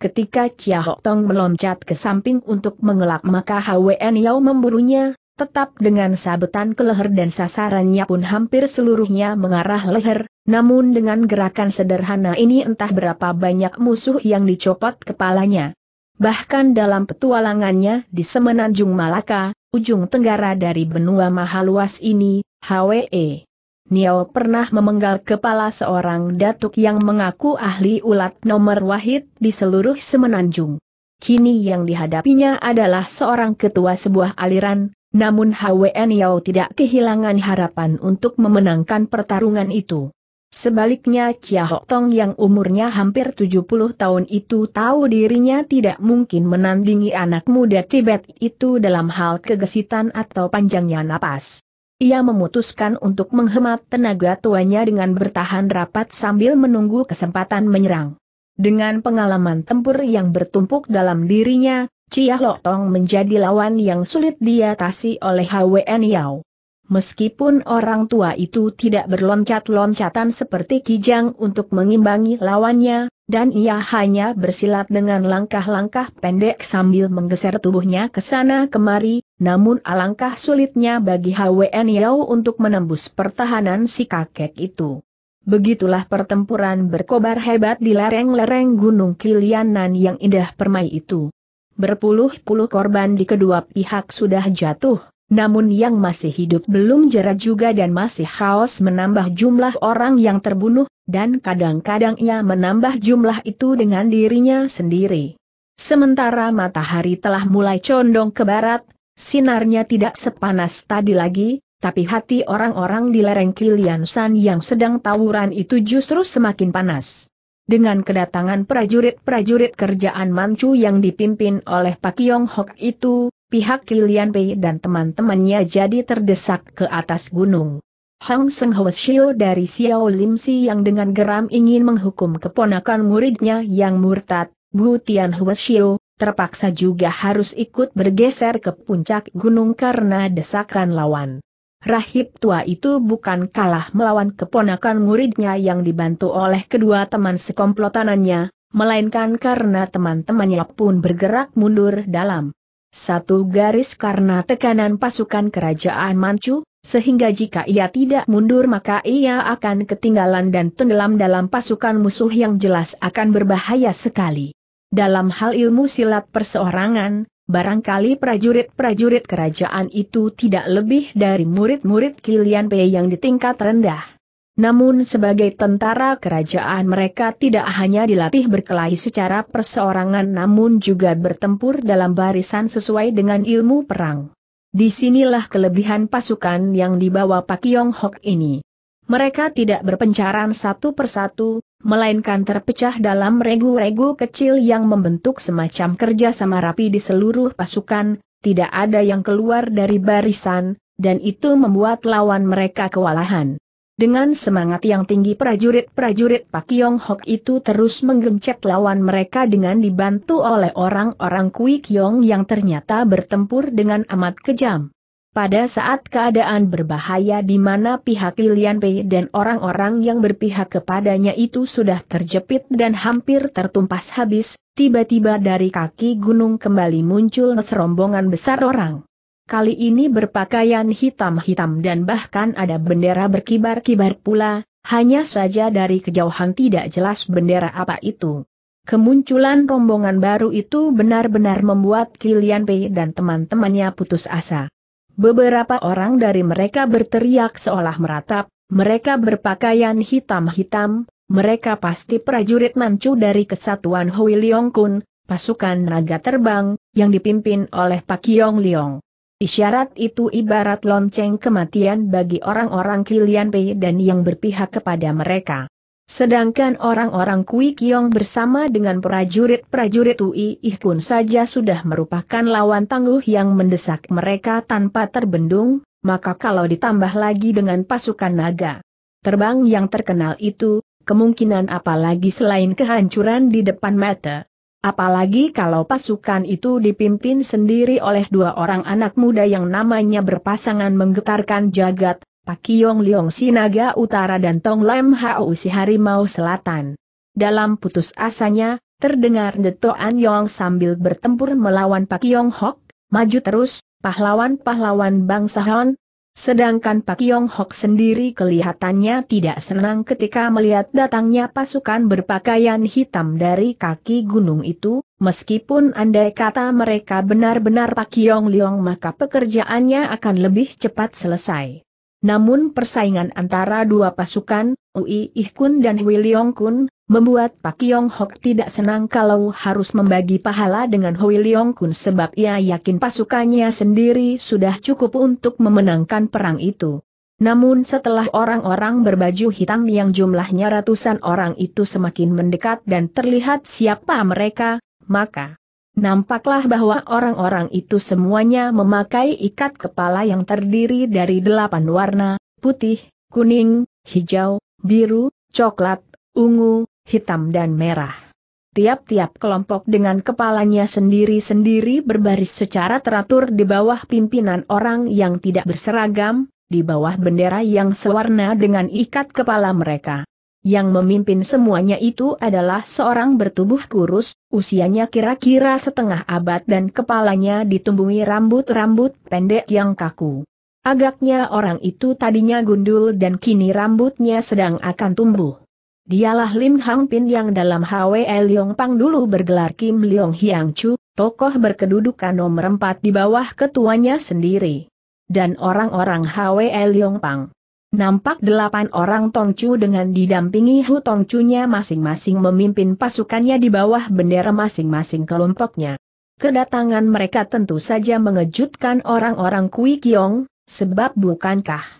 A: Ketika Chia Hok Tong meloncat ke samping untuk mengelak maka HWN Yao memburunya, tetap dengan sabetan ke leher dan sasarannya pun hampir seluruhnya mengarah leher, namun dengan gerakan sederhana ini entah berapa banyak musuh yang dicopot kepalanya. Bahkan dalam petualangannya di Semenanjung Malaka, ujung tenggara dari benua maha luas ini, HWE. Niao pernah memenggal kepala seorang datuk yang mengaku ahli ulat nomor wahid di seluruh semenanjung. Kini yang dihadapinya adalah seorang ketua sebuah aliran, namun HWE Niao tidak kehilangan harapan untuk memenangkan pertarungan itu. Sebaliknya Chia Hok Tong yang umurnya hampir 70 tahun itu tahu dirinya tidak mungkin menandingi anak muda Tibet itu dalam hal kegesitan atau panjangnya napas. Ia memutuskan untuk menghemat tenaga tuanya dengan bertahan rapat sambil menunggu kesempatan menyerang. Dengan pengalaman tempur yang bertumpuk dalam dirinya, Chia Hok Tong menjadi lawan yang sulit diatasi oleh HWN Yao. Meskipun orang tua itu tidak berloncat-loncatan seperti Kijang untuk mengimbangi lawannya, dan ia hanya bersilat dengan langkah-langkah pendek sambil menggeser tubuhnya ke sana kemari, namun alangkah sulitnya bagi HWN Yao untuk menembus pertahanan si kakek itu. Begitulah pertempuran berkobar hebat di lereng-lereng Gunung Kilianan yang indah permai itu. Berpuluh-puluh korban di kedua pihak sudah jatuh namun yang masih hidup belum jera juga dan masih haus menambah jumlah orang yang terbunuh, dan kadang-kadang ia menambah jumlah itu dengan dirinya sendiri. Sementara matahari telah mulai condong ke barat, sinarnya tidak sepanas tadi lagi, tapi hati orang-orang di lereng Kilian San yang sedang tawuran itu justru semakin panas. Dengan kedatangan prajurit-prajurit kerjaan Manchu yang dipimpin oleh Pak Yong Hok itu, pihak Kilian Pei dan teman-temannya jadi terdesak ke atas gunung. Hang Seng Hwa Shio dari Xiao Lim Si yang dengan geram ingin menghukum keponakan muridnya yang murtad, Bu Tian Hwa Shio, terpaksa juga harus ikut bergeser ke puncak gunung karena desakan lawan. Rahib tua itu bukan kalah melawan keponakan muridnya yang dibantu oleh kedua teman sekomplotanannya, melainkan karena teman-temannya pun bergerak mundur dalam satu garis karena tekanan pasukan kerajaan Manchu, sehingga jika ia tidak mundur maka ia akan ketinggalan dan tenggelam dalam pasukan musuh yang jelas akan berbahaya sekali. Dalam hal ilmu silat perseorangan, barangkali prajurit-prajurit kerajaan itu tidak lebih dari murid-murid Kilian Pei yang di tingkat rendah. Namun sebagai tentara kerajaan mereka tidak hanya dilatih berkelahi secara perseorangan namun juga bertempur dalam barisan sesuai dengan ilmu perang. Disinilah kelebihan pasukan yang dibawa Pak Yong Hok ini. Mereka tidak berpencaran satu persatu, melainkan terpecah dalam regu-regu kecil yang membentuk semacam kerja sama rapi di seluruh pasukan, tidak ada yang keluar dari barisan, dan itu membuat lawan mereka kewalahan. Dengan semangat yang tinggi prajurit-prajurit Pak Yong Hok itu terus menggencet lawan mereka dengan dibantu oleh orang-orang Kui Kiong yang ternyata bertempur dengan amat kejam. Pada saat keadaan berbahaya di mana pihak Lilian Pei dan orang-orang yang berpihak kepadanya itu sudah terjepit dan hampir tertumpas habis, tiba-tiba dari kaki gunung kembali muncul serombongan besar orang kali ini berpakaian hitam-hitam dan bahkan ada bendera berkibar-kibar pula, hanya saja dari kejauhan tidak jelas bendera apa itu. Kemunculan rombongan baru itu benar-benar membuat Kilian Pei dan teman-temannya putus asa. Beberapa orang dari mereka berteriak seolah meratap, mereka berpakaian hitam-hitam, mereka pasti prajurit mancu dari kesatuan Hui Leong Kun, pasukan naga terbang, yang dipimpin oleh Pak Yong Leong. Isyarat itu ibarat lonceng kematian bagi orang-orang Kilian Pei dan yang berpihak kepada mereka. Sedangkan orang-orang Kui Kiong bersama dengan prajurit-prajurit Ui Ih pun saja sudah merupakan lawan tangguh yang mendesak mereka tanpa terbendung, maka kalau ditambah lagi dengan pasukan naga terbang yang terkenal itu, kemungkinan apalagi selain kehancuran di depan mata, Apalagi kalau pasukan itu dipimpin sendiri oleh dua orang anak muda yang namanya berpasangan menggetarkan jagat, Pakyong Liong Sinaga Utara dan Tong Lam Hau Si Harimau Selatan. Dalam putus asanya, terdengar Deto An Yong sambil bertempur melawan Pakyong Hok, maju terus, pahlawan-pahlawan bangsa Han, Sedangkan Pak Yong Hok sendiri kelihatannya tidak senang ketika melihat datangnya pasukan berpakaian hitam dari kaki gunung itu, meskipun andai kata mereka benar-benar Pak Yong Leong maka pekerjaannya akan lebih cepat selesai. Namun persaingan antara dua pasukan, Ui Ih Kun dan Hui Leong Kun, Membuat Pak Yong Hok tidak senang kalau harus membagi pahala dengan Hui Leong Kun sebab ia yakin pasukannya sendiri sudah cukup untuk memenangkan perang itu. Namun setelah orang-orang berbaju hitam yang jumlahnya ratusan orang itu semakin mendekat dan terlihat siapa mereka, maka nampaklah bahwa orang-orang itu semuanya memakai ikat kepala yang terdiri dari delapan warna, putih, kuning, hijau, biru, coklat, ungu, hitam dan merah. Tiap-tiap kelompok dengan kepalanya sendiri-sendiri berbaris secara teratur di bawah pimpinan orang yang tidak berseragam, di bawah bendera yang sewarna dengan ikat kepala mereka. Yang memimpin semuanya itu adalah seorang bertubuh kurus, usianya kira-kira setengah abad dan kepalanya ditumbuhi rambut-rambut pendek yang kaku. Agaknya orang itu tadinya gundul dan kini rambutnya sedang akan tumbuh. Dialah Lim Hang Pin yang dalam HWE Leong Pang dulu bergelar Kim Leong Hiang Chu, tokoh berkedudukan nomor 4 di bawah ketuanya sendiri. Dan orang-orang HWE Leong Pang. Nampak delapan orang Tong Chu dengan didampingi Hu Tongcunya masing-masing memimpin pasukannya di bawah bendera masing-masing kelompoknya. Kedatangan mereka tentu saja mengejutkan orang-orang Kui Kiong, sebab bukankah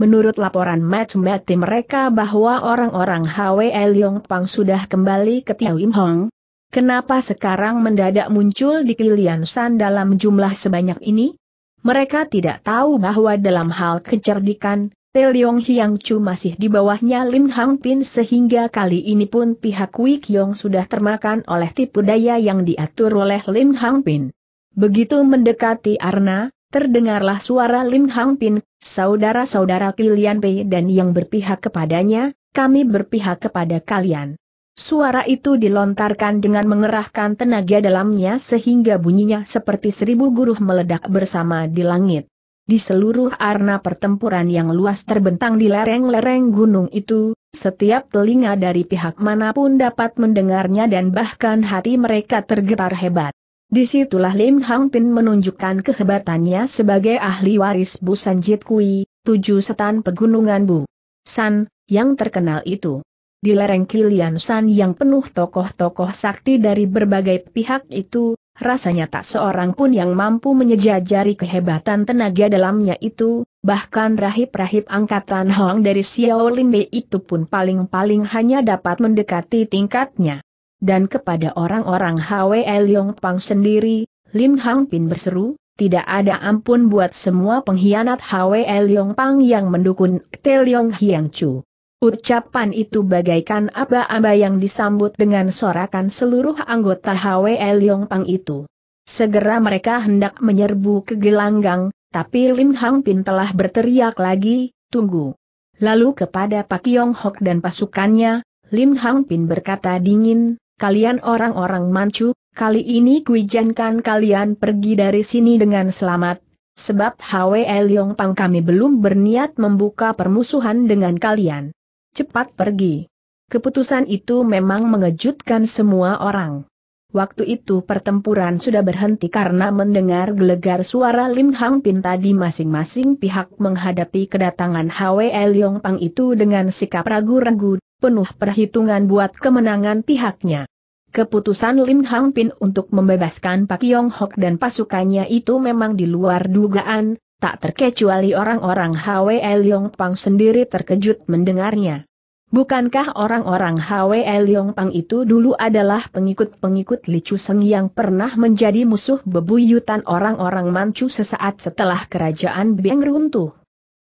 A: Menurut laporan matchmate tim mereka bahwa orang-orang HWL Yong Pang sudah kembali ke Tiao Im Hong. Kenapa sekarang mendadak muncul di Kilian San dalam jumlah sebanyak ini? Mereka tidak tahu bahwa dalam hal kecerdikan, Leong Hiang Chu masih di bawahnya Lim Hang Pin sehingga kali ini pun pihak Wei Kiong sudah termakan oleh tipu daya yang diatur oleh Lim Hang Pin. Begitu mendekati Arna, Terdengarlah suara Lim Hang Pin, saudara-saudara Kilian Pei dan yang berpihak kepadanya, kami berpihak kepada kalian. Suara itu dilontarkan dengan mengerahkan tenaga dalamnya sehingga bunyinya seperti seribu guruh meledak bersama di langit. Di seluruh arena pertempuran yang luas terbentang di lereng-lereng gunung itu, setiap telinga dari pihak manapun dapat mendengarnya dan bahkan hati mereka tergetar hebat. Disitulah Lim Hang Pin menunjukkan kehebatannya sebagai ahli waris Bu Sanjit Kui, tujuh setan pegunungan Bu San, yang terkenal itu. Di lereng Kilian San yang penuh tokoh-tokoh sakti dari berbagai pihak itu, rasanya tak seorang pun yang mampu menyejajari kehebatan tenaga dalamnya itu, bahkan rahib-rahib angkatan Hong dari Xiao Lin Bei itu pun paling-paling hanya dapat mendekati tingkatnya dan kepada orang-orang Hwe Leong Pang sendiri, Lim Hang Pin berseru, tidak ada ampun buat semua pengkhianat Hwe Leong Pang yang mendukung Te Yong Hiang Chu. Ucapan itu bagaikan aba-aba yang disambut dengan sorakan seluruh anggota Hwe Leong Pang itu. Segera mereka hendak menyerbu ke gelanggang, tapi Lim Hang Pin telah berteriak lagi, tunggu. Lalu kepada Pak Yong Hok dan pasukannya, Lim Hang Pin berkata dingin, kalian orang-orang mancu, kali ini kuijankan kalian pergi dari sini dengan selamat, sebab Hwe Leong Pang kami belum berniat membuka permusuhan dengan kalian. Cepat pergi. Keputusan itu memang mengejutkan semua orang. Waktu itu pertempuran sudah berhenti karena mendengar gelegar suara Lim Hang Pin tadi masing-masing pihak menghadapi kedatangan Hwe Leong Pang itu dengan sikap ragu-ragu, penuh perhitungan buat kemenangan pihaknya. Keputusan Lim Hang Pin untuk membebaskan Pak Yong Hok dan pasukannya itu memang di luar dugaan, tak terkecuali orang-orang Hwe Leong Pang sendiri terkejut mendengarnya. Bukankah orang-orang Hwe Leong Pang itu dulu adalah pengikut-pengikut Li Chuseng yang pernah menjadi musuh bebuyutan orang-orang Manchu sesaat setelah kerajaan Beng runtuh?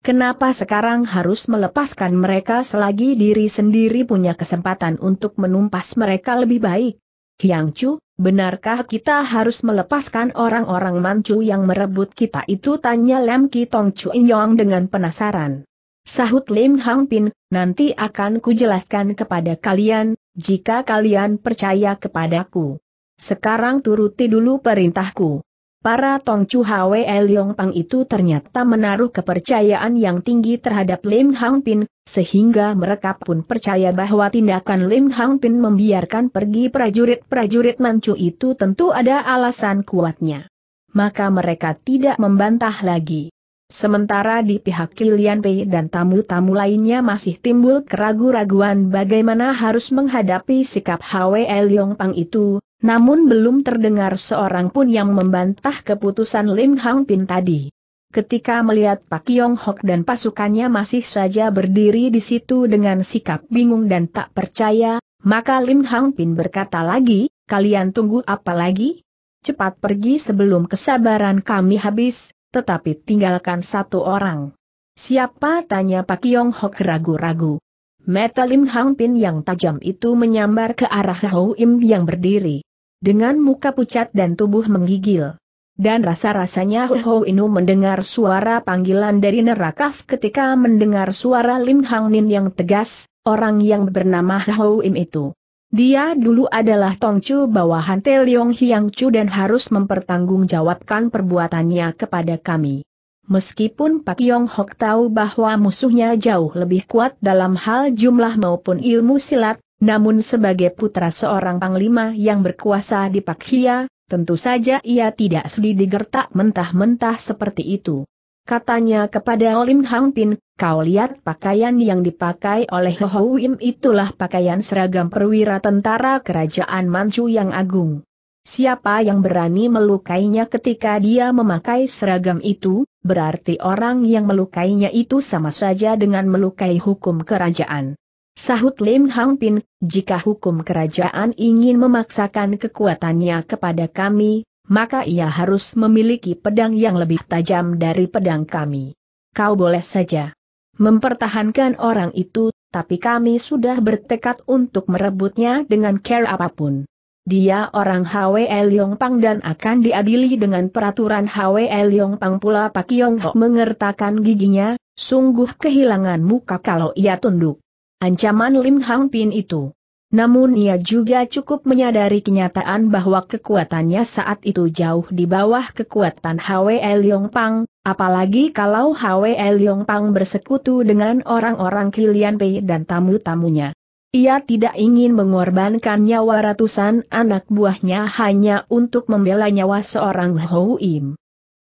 A: Kenapa sekarang harus melepaskan mereka selagi diri sendiri punya kesempatan untuk menumpas mereka lebih baik? Hyang Chu, benarkah kita harus melepaskan orang-orang Manchu yang merebut kita itu? Tanya Lem Tong Chu Inyong dengan penasaran. Sahut Lim Hang Pin, nanti akan kujelaskan kepada kalian, jika kalian percaya kepadaku. Sekarang turuti dulu perintahku. Para Tongcu Hwe Leong Pang itu ternyata menaruh kepercayaan yang tinggi terhadap Lim Hang Pin, sehingga mereka pun percaya bahwa tindakan Lim Hang Pin membiarkan pergi prajurit-prajurit Manchu itu tentu ada alasan kuatnya. Maka mereka tidak membantah lagi. Sementara di pihak Kilian Pei dan tamu-tamu lainnya masih timbul keraguan-raguan bagaimana harus menghadapi sikap Hwe Leong Pang itu, namun belum terdengar seorang pun yang membantah keputusan Lim Hang Pin tadi. Ketika melihat Pak Yong Hok dan pasukannya masih saja berdiri di situ dengan sikap bingung dan tak percaya, maka Lim Hang Pin berkata lagi, kalian tunggu apa lagi? Cepat pergi sebelum kesabaran kami habis, tetapi tinggalkan satu orang. Siapa tanya Pak Yong Hok ragu-ragu. Mata Lim Hang Pin yang tajam itu menyambar ke arah Hou Im yang berdiri dengan muka pucat dan tubuh menggigil. Dan rasa-rasanya Ho, Ho Inu mendengar suara panggilan dari neraka ketika mendengar suara Lim Hang Nin yang tegas, orang yang bernama Ho Im itu. Dia dulu adalah Tongcu bawahan Leong Hiang Chu dan harus mempertanggungjawabkan perbuatannya kepada kami. Meskipun Pak Yong Hok tahu bahwa musuhnya jauh lebih kuat dalam hal jumlah maupun ilmu silat, namun sebagai putra seorang panglima yang berkuasa di Pakhia, tentu saja ia tidak sedih digertak mentah-mentah seperti itu. Katanya kepada Olim Hang kau lihat pakaian yang dipakai oleh Ho itulah pakaian seragam perwira tentara kerajaan Manchu yang agung. Siapa yang berani melukainya ketika dia memakai seragam itu, berarti orang yang melukainya itu sama saja dengan melukai hukum kerajaan. Sahut Lim Hang Pin, jika hukum kerajaan ingin memaksakan kekuatannya kepada kami, maka ia harus memiliki pedang yang lebih tajam dari pedang kami. Kau boleh saja mempertahankan orang itu, tapi kami sudah bertekad untuk merebutnya dengan care apapun. Dia orang Hwe Yong Pang dan akan diadili dengan peraturan Hwe Yong Pang pula Pak Yong Ho mengertakan giginya, sungguh kehilangan muka kalau ia tunduk ancaman Lim Hang Pin itu. Namun ia juga cukup menyadari kenyataan bahwa kekuatannya saat itu jauh di bawah kekuatan Hwe Yong Pang, apalagi kalau Hwe Yong Pang bersekutu dengan orang-orang Kilian Pei dan tamu-tamunya. Ia tidak ingin mengorbankan nyawa ratusan anak buahnya hanya untuk membela nyawa seorang Hou Im.